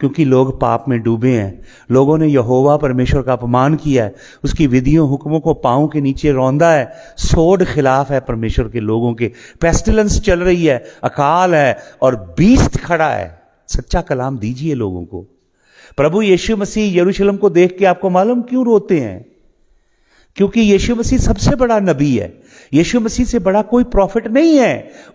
क्योंकि लोग पाप में डूबे हैं लोगों ने यहोवा परमेश्वर का अपमान किया है उसकी विधियों हुक्मों को पाँव के नीचे रौंदा है सोड खिलाफ है परमेश्वर के लोगों के पेस्टिलेंस चल रही है अकाल है और बीस्त खड़ा है सच्चा कलाम दीजिए लोगों को प्रभु यीशु मसीह यरूशलेम को देख के आपको मालूम क्यों रोते हैं क्योंकि यीशु मसीह सबसे बड़ा नबी है यीशु मसीह से बड़ा कोई प्रॉफिट नहीं है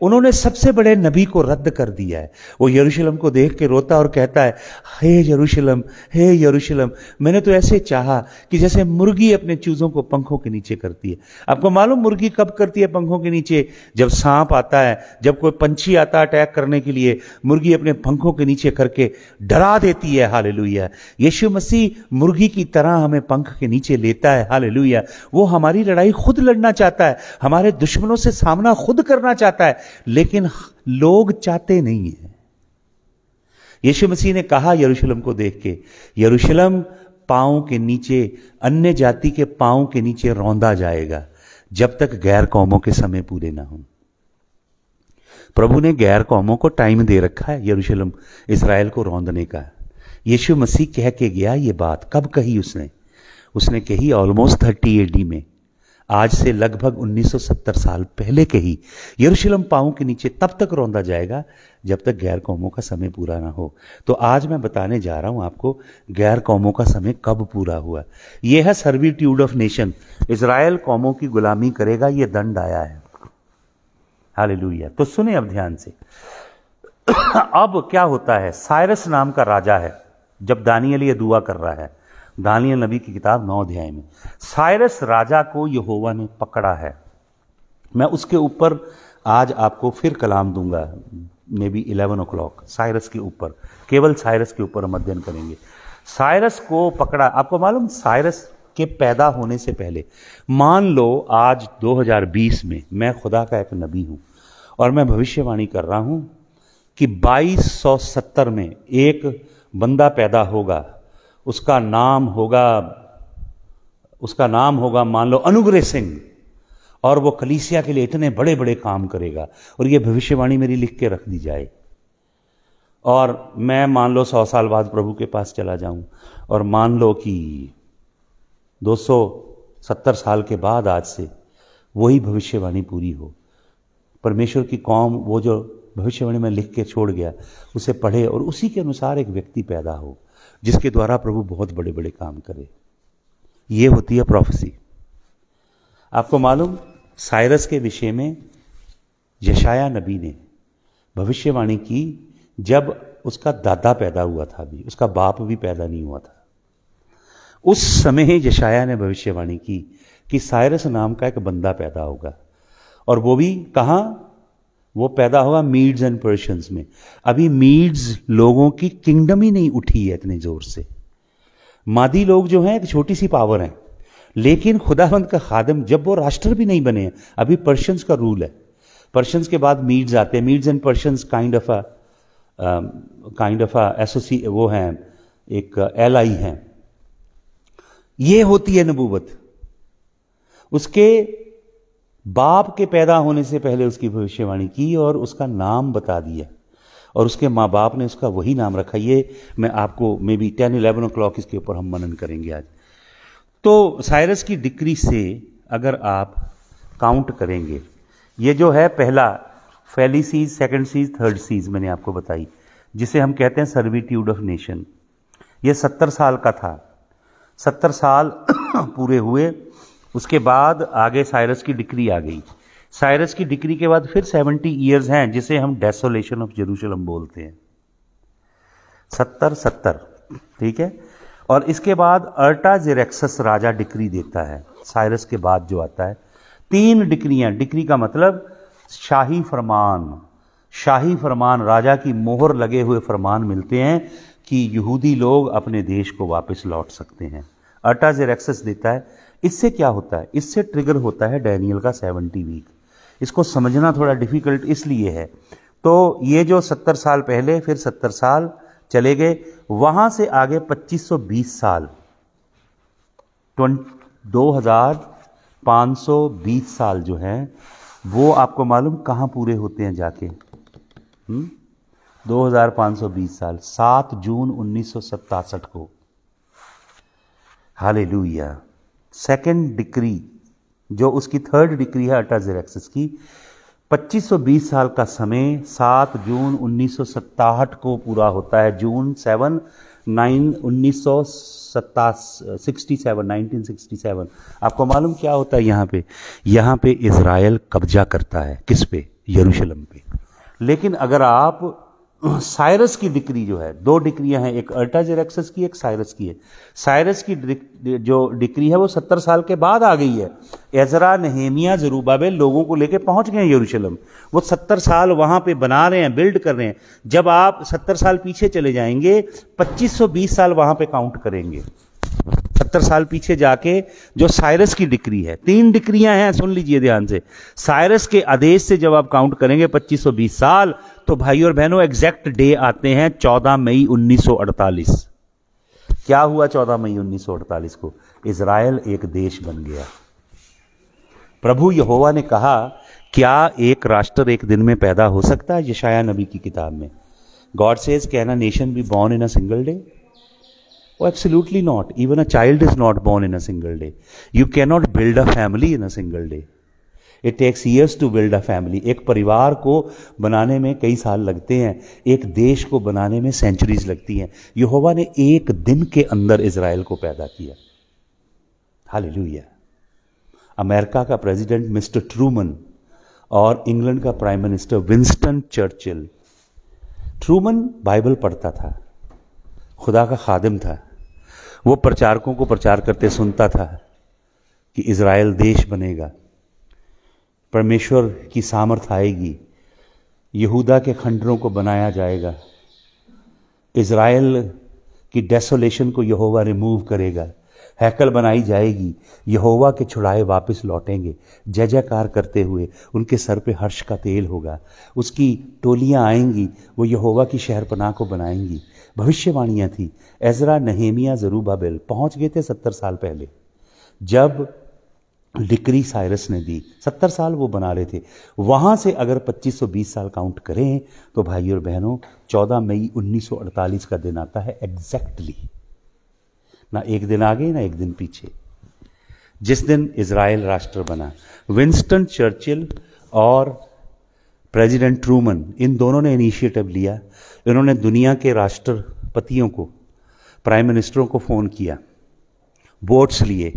उन्होंने सबसे बड़े नबी को रद्द कर दिया है वो यरूशलेम को देख के रोता और कहता है हे यरूशलेम हे यरूशलेम मैंने तो ऐसे चाहा कि जैसे मुर्गी अपने चूज़ों को पंखों के नीचे करती है आपको मालूम मुर्गी कब करती है पंखों के नीचे जब सांप आता है जब कोई पंछी आता है अटैक करने के लिए मुर्गी अपने पंखों के नीचे करके डरा देती है हाल यीशु मसीह मुर्गी की तरह हमें पंख के नीचे लेता है हाल वो हमारी लड़ाई खुद लड़ना चाहता है हमारे दुश्मनों से सामना खुद करना चाहता है लेकिन लोग चाहते नहीं है यीशु मसीह ने कहा यरूशलेम को देख के यरूशलेम पाओ के नीचे अन्य जाति के पाओ के नीचे रौंदा जाएगा जब तक गैर कौमों के समय पूरे ना हों प्रभु ने गैर कौमों को टाइम दे रखा है यरूशलेम इसराइल को रौंदने का यीशु मसीह कह के गया ये बात कब कही उसने उसने कही ऑलमोस्ट थर्टी एडी में आज से लगभग 1970 साल पहले कही यरूशलम पाओ के नीचे तब तक रौंदा जाएगा जब तक गैर कौमों का समय पूरा ना हो तो आज मैं बताने जा रहा हूं आपको गैर कौमों का समय कब पूरा हुआ यह है सर्विट्यूड ऑफ नेशन इसराइल कौमों की गुलामी करेगा यह दंड आया है हाल तो सुने अब ध्यान से अब क्या होता है साइरस नाम का राजा है जब दानियल ये दुआ कर रहा है दानिया नबी की किताब नौ अध्याय में साइरस राजा को यहोवा ने पकड़ा है मैं उसके ऊपर आज आपको फिर कलाम दूंगा may be eleven o'clock Cyrus के ऊपर केवल साइरस के ऊपर हम अध्ययन करेंगे साइरस को पकड़ा आपको मालूम साइरस के पैदा होने से पहले मान लो आज 2020 में मैं खुदा का एक नबी हूँ और मैं भविष्यवाणी कर रहा हूँ कि 2270 में एक बंदा पैदा होगा उसका नाम होगा उसका नाम होगा मान लो अनुग्रह सिंह और वो कलीसिया के लिए इतने बड़े बड़े काम करेगा और ये भविष्यवाणी मेरी लिख के रख दी जाए और मैं मान लो सौ साल बाद प्रभु के पास चला जाऊं और मान लो कि 270 साल के बाद आज से वही भविष्यवाणी पूरी हो परमेश्वर की कौम वो जो भविष्यवाणी में लिख के छोड़ गया उसे पढ़े और उसी के अनुसार एक व्यक्ति पैदा हो जिसके द्वारा प्रभु बहुत बड़े बड़े काम करे ये होती है प्रोफेसी आपको मालूम साइरस के विषय में यशाया नबी ने भविष्यवाणी की जब उसका दादा पैदा हुआ था अभी उसका बाप भी पैदा नहीं हुआ था उस समय यशाया ने भविष्यवाणी की कि साइरस नाम का एक बंदा पैदा होगा और वो भी कहाँ वो पैदा हुआ मीड्स एंड पर्शियंस में अभी मीड्स लोगों की किंगडम ही नहीं उठी है इतने ज़ोर से मादी लोग जो हैं एक छोटी सी पावर हैं लेकिन खुदावंद का खादम जब वो राष्ट्र भी नहीं बने अभी पर्शियंस का रूल है पर्शियंस के बाद मीड्स आते हैं Medes and Persians kind of a kind of a एसोसी वो हैं एक एल आई है ये होती है नबूबत उसके बाप के पैदा होने से पहले उसकी भविष्यवाणी की और उसका नाम बता दिया और उसके माँ बाप ने उसका वही नाम रखा ये मैं आपको may be ten eleven o'clock इसके ऊपर हम मनन करेंगे आज तो साइरस की डिक्री से अगर आप काउंट करेंगे ये जो है पहला फैली siege second siege third siege मैंने आपको बताई जिसे हम कहते हैं सर्विट्यूड ऑफ नेशन ये सत्तर साल का था सत्तर साल पूरे हुए उसके बाद आगे साइरस की डिक्री आ गई साइरस की डिक्री के बाद फिर सेवेंटी ईयर्स हैं जिसे हम डेसोलेशन ऑफ जेरूशलम बोलते हैं सत्तर सत्तर ठीक है और इसके बाद अर्टा जेरेक्सस राजा डिक्री देता है साइरस के बाद जो आता है तीन डिक्रियां डिक्री का मतलब शाही फरमान शाही फरमान राजा की मोहर लगे हुए फरमान मिलते हैं कि यहूदी लोग अपने देश को वापस लौट सकते हैं अर्टा जेरेक्सस देता है इससे क्या होता है इससे ट्रिगर होता है डैनियल का सेवेंटी वीक इसको समझना थोड़ा डिफिकल्ट इसलिए है तो ये जो सत्तर साल पहले फिर सत्तर साल चले गए वहां से आगे 2520 साल दो हज़ार पांच सौ बीस साल जो हैं वो आपको मालूम कहाँ पूरे होते हैं जाके हुँ? हम्म? 2520 साल 7 जून उन्नीस को हाले लुया सेकेंड डिक्री जो उसकी थर्ड डिक्री है अटा जेरेक्सिस की 2520 साल का समय 7 जून उन्नीस को पूरा होता है जून 7 नाइन उन्नीस सौ sixty seven nineteen sixty seven आपको मालूम क्या होता है यहाँ पे यहाँ पे इसराइल कब्जा करता है किस पे यरूशलम पे लेकिन अगर आप साइरस की डिक्री जो है दो डिक्रियां हैं एक अल्टाजेरेक्सस की एक साइरस की है साइरस की जो डिक्री है वो सत्तर साल के बाद आ गई है एजरा नहेमिया जरूबाबे लोगों को लेके पहुंच गए हैं यरूशलम वो सत्तर साल वहाँ पे बना रहे हैं बिल्ड कर रहे हैं जब आप सत्तर साल पीछे चले जाएंगे पच्चीस साल वहाँ पर काउंट करेंगे सत्तर साल पीछे जाके जो साइरस की डिक्री है तीन डिक्रियां हैं सुन लीजिए ध्यान से साइरस के आदेश से जब आप काउंट करेंगे 2520 साल तो भाई और बहनों एग्जैक्ट डे आते हैं 14 मई 1948 क्या हुआ 14 मई 1948 को इसराइल एक देश बन गया प्रभु यहोवा ने कहा क्या एक राष्ट्र एक दिन में पैदा हो सकता है यशाया नबी की किताब में God says can a nation be born in a single day Oh, absolutely not. Even a child is not born in a single day. You cannot build a family in a single day. It takes years to build a family एक परिवार को बनाने में कई साल लगते हैं एक देश को बनाने में सेंचुरीज लगती हैं यहोवा ने एक दिन के अंदर इसराइल को पैदा किया हाल हालेलुया अमेरिका का प्रेसिडेंट मिस्टर ट्रूमन और इंग्लैंड का prime minister Winston Churchill Truman Bible पढ़ता था खुदा का खादिम था वो प्रचारकों को प्रचार करते सुनता था कि इज़राइल देश बनेगा परमेश्वर की सामर्थ आएगी यहूदा के खंडरों को बनाया जाएगा इज़राइल की डेसोलेशन को यहोवा रिमूव करेगा हैकल बनाई जाएगी यहोवा के छुड़ाए वापस लौटेंगे जय जयकार करते हुए उनके सर पे हर्ष का तेल होगा उसकी टोलियाँ आएंगी वो यहोवा की शहर पनाह को बनाएंगी भविष्यवाणियाँ थी एजरा नहेमिया जरूबाबिल पहुँच गए थे सत्तर साल पहले जब डिक्री साइरस ने दी सत्तर साल वो बना रहे थे वहाँ से अगर 2520 साल काउंट करें तो भाई और बहनों 14 मई 1948 का दिन आता है एग्जैक्टली ना एक दिन आगे ना एक दिन पीछे जिस दिन इसराइल राष्ट्र बना विंस्टन चर्चिल और प्रेसिडेंट ट्रूमन इन दोनों ने इनिशिएटिव लिया इन्होंने दुनिया के राष्ट्रपतियों को प्राइम मिनिस्टरों को फ़ोन किया वोट्स लिए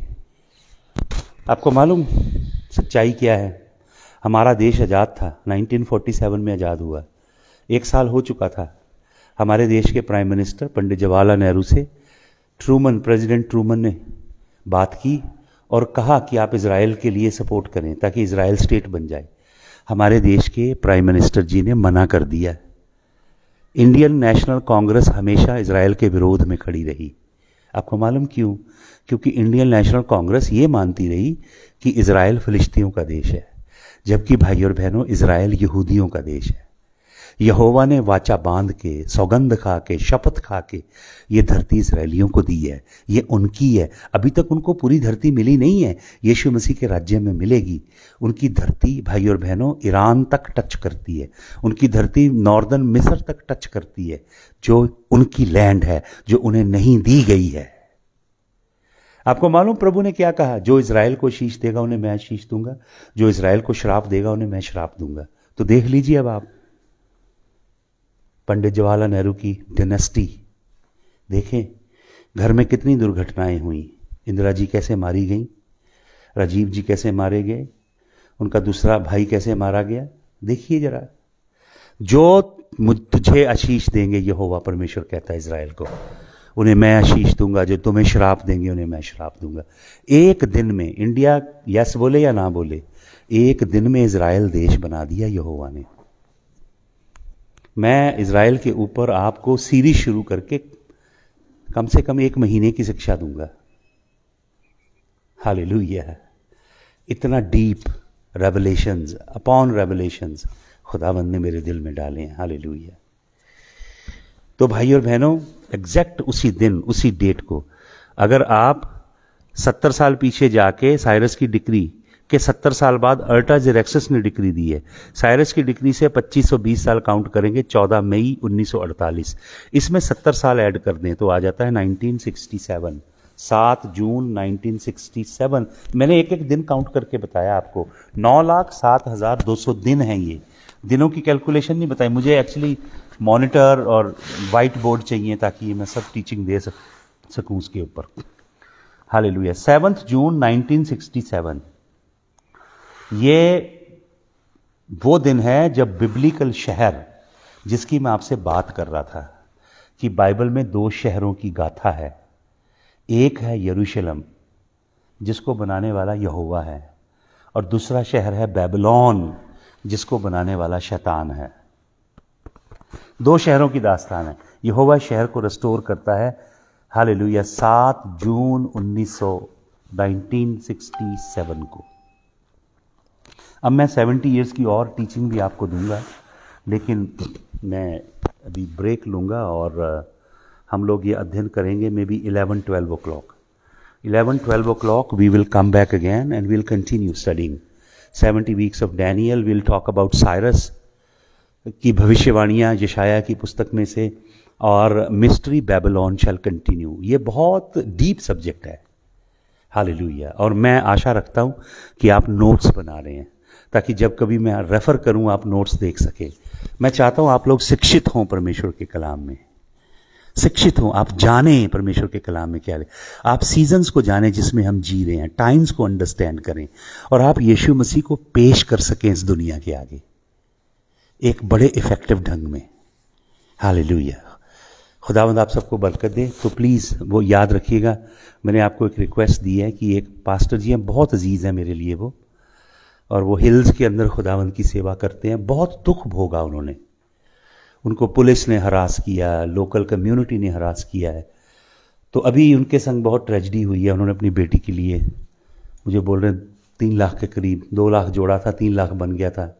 आपको मालूम सच्चाई क्या है हमारा देश आज़ाद था 1947 में आज़ाद हुआ एक साल हो चुका था हमारे देश के प्राइम मिनिस्टर पंडित जवाहरलाल नेहरू से ट्रूमन प्रेसिडेंट ट्रूमन ने बात की और कहा कि आप इसराइल के लिए सपोर्ट करें ताकि इसराइल स्टेट बन जाए हमारे देश के प्राइम मिनिस्टर जी ने मना कर दिया इंडियन नेशनल कांग्रेस हमेशा इसराइल के विरोध में खड़ी रही आपको मालूम क्यों क्योंकि इंडियन नेशनल कांग्रेस ये मानती रही कि इसराइल फ़िलिस्तीनियों का देश है जबकि भाई और बहनों इसराइल यहूदियों का देश है यहोवा ने वाचा बांध के सौगंध खा के शपथ खा के ये धरती इसराइलियों को दी है ये उनकी है अभी तक उनको पूरी धरती मिली नहीं है यीशु मसीह के राज्य में मिलेगी उनकी धरती भाई और बहनों ईरान तक टच करती है उनकी धरती नॉर्दर्न मिस्र तक टच करती है जो उनकी लैंड है जो उन्हें नहीं दी गई है आपको मालूम प्रभु ने क्या कहा जो इसराइल को शीश देगा उन्हें मैं शीश दूंगा जो इसराइल को श्राप देगा उन्हें मैं श्राप दूंगा तो देख लीजिए अब आप पंडित जवाहरलाल नेहरू की डिनेस्टी देखें घर में कितनी दुर्घटनाएं हुई इंदिरा जी कैसे मारी गई राजीव जी कैसे मारे गए उनका दूसरा भाई कैसे मारा गया देखिए जरा जो तुझे आशीष देंगे यह होवा परमेश्वर कहता है इसराइल को उन्हें मैं आशीष दूंगा जो तुम्हें श्राप देंगे उन्हें मैं श्राप दूंगा एक दिन में इंडिया यस बोले या ना बोले एक दिन में इसराइल देश बना दिया यहोवा ने मैं इसराइल के ऊपर आपको सीरीज शुरू करके कम से कम एक महीने की शिक्षा दूंगा हाल इतना डीप रेवलेशन अपॉन रेवलेशन खुदाबंद ने मेरे दिल में डाले हैं हाल तो भाई और बहनों एग्जैक्ट उसी दिन उसी डेट को अगर आप सत्तर साल पीछे जाके साइरस की डिक्री के 70 साल बाद अल्टा जेरेक्सिस ने डिग्री दी है साइरस की डिग्री से 2520 साल काउंट करेंगे 14 मई 1948 इसमें 70 साल ऐड कर दें तो आ जाता है 1967 सात जून 1967 मैंने एक एक दिन काउंट करके बताया आपको नौ लाख सात हज़ार दो सौ दिन हैं ये दिनों की कैलकुलेशन नहीं बताई मुझे एक्चुअली मॉनिटर और वाइट बोर्ड चाहिए ताकि मैं सब टीचिंग दे सकूँ उसके ऊपर हाल लुया सेवन्थ जून 1967 ये वो दिन है जब बिब्लिकल शहर जिसकी मैं आपसे बात कर रहा था कि बाइबल में दो शहरों की गाथा है एक है यरूशलेम जिसको बनाने वाला यहोवा है और दूसरा शहर है बेबलॉन जिसको बनाने वाला शैतान है दो शहरों की दास्तान है यहोवा शहर को रिस्टोर करता है हालेलुया सात जून 1900 1967 को अब मैं सेवेंटी ईयर्स की और टीचिंग भी आपको दूंगा लेकिन मैं अभी ब्रेक लूँगा और हम लोग ये अध्ययन करेंगे may be eleven twelve o'clock eleven twelve o'clock we will come back again and will continue studying seventy weeks of Daniel will talk about Cyrus की भविष्यवाणियाँ यशाया की पुस्तक में से और मिस्ट्री बेबलॉन शैल कंटिन्यू ये बहुत डीप सब्जेक्ट है हाल और मैं आशा रखता हूँ कि आप नोट्स बना रहे हैं ताकि जब कभी मैं रेफ़र करूं आप नोट्स देख सकें मैं चाहता हूं आप लोग शिक्षित हों परमेश्वर के कलाम में शिक्षित हों आप जाने परमेश्वर के कलाम में क्या आप सीजन्स को जाने जिसमें हम जी रहे हैं टाइम्स को अंडरस्टैंड करें और आप यीशु मसीह को पेश कर सकें इस दुनिया के आगे एक बड़े इफ़ेक्टिव ढंग में हाल लुया खुदावंद आप सबको बरकत दें तो प्लीज़ वो याद रखिएगा मैंने आपको एक रिक्वेस्ट दी है कि एक पास्टर जी हैं बहुत अजीज़ है मेरे लिए वो और वो हिल्स के अंदर खुदावन की सेवा करते हैं बहुत दुख भोगा उन्होंने उनको पुलिस ने हरास किया लोकल कम्युनिटी ने हरास किया है तो अभी उनके संग बहुत ट्रेजडी हुई है उन्होंने अपनी बेटी के लिए मुझे बोल रहे तीन लाख के करीब दो लाख जोड़ा था तीन लाख बन गया था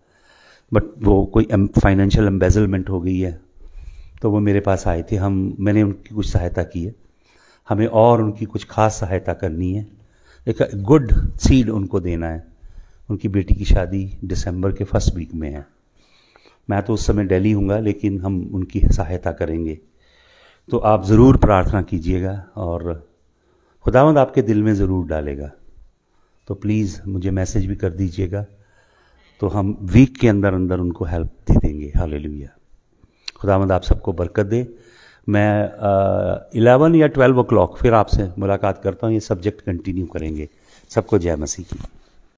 बट वो कोई फाइनेंशियल एम्बेजलमेंट हो गई है तो वो मेरे पास आए थे हम मैंने उनकी कुछ सहायता की है हमें और उनकी कुछ खास सहायता करनी है एक गुड सीड उनको देना है उनकी बेटी की शादी दिसंबर के फर्स्ट वीक में है मैं तो उस समय दिल्ली हूँगा लेकिन हम उनकी सहायता करेंगे तो आप ज़रूर प्रार्थना कीजिएगा और खुदावंद आपके दिल में ज़रूर डालेगा तो प्लीज़ मुझे मैसेज भी कर दीजिएगा तो हम वीक के अंदर अंदर उनको हेल्प दे देंगे हाल लुया खुदावंद आप सबको बरकत दे मैं इलेवन या ट्वेल्व ओ फिर आपसे मुलाकात करता हूँ ये सब्जेक्ट कंटिन्यू करेंगे सबको जय मसीह की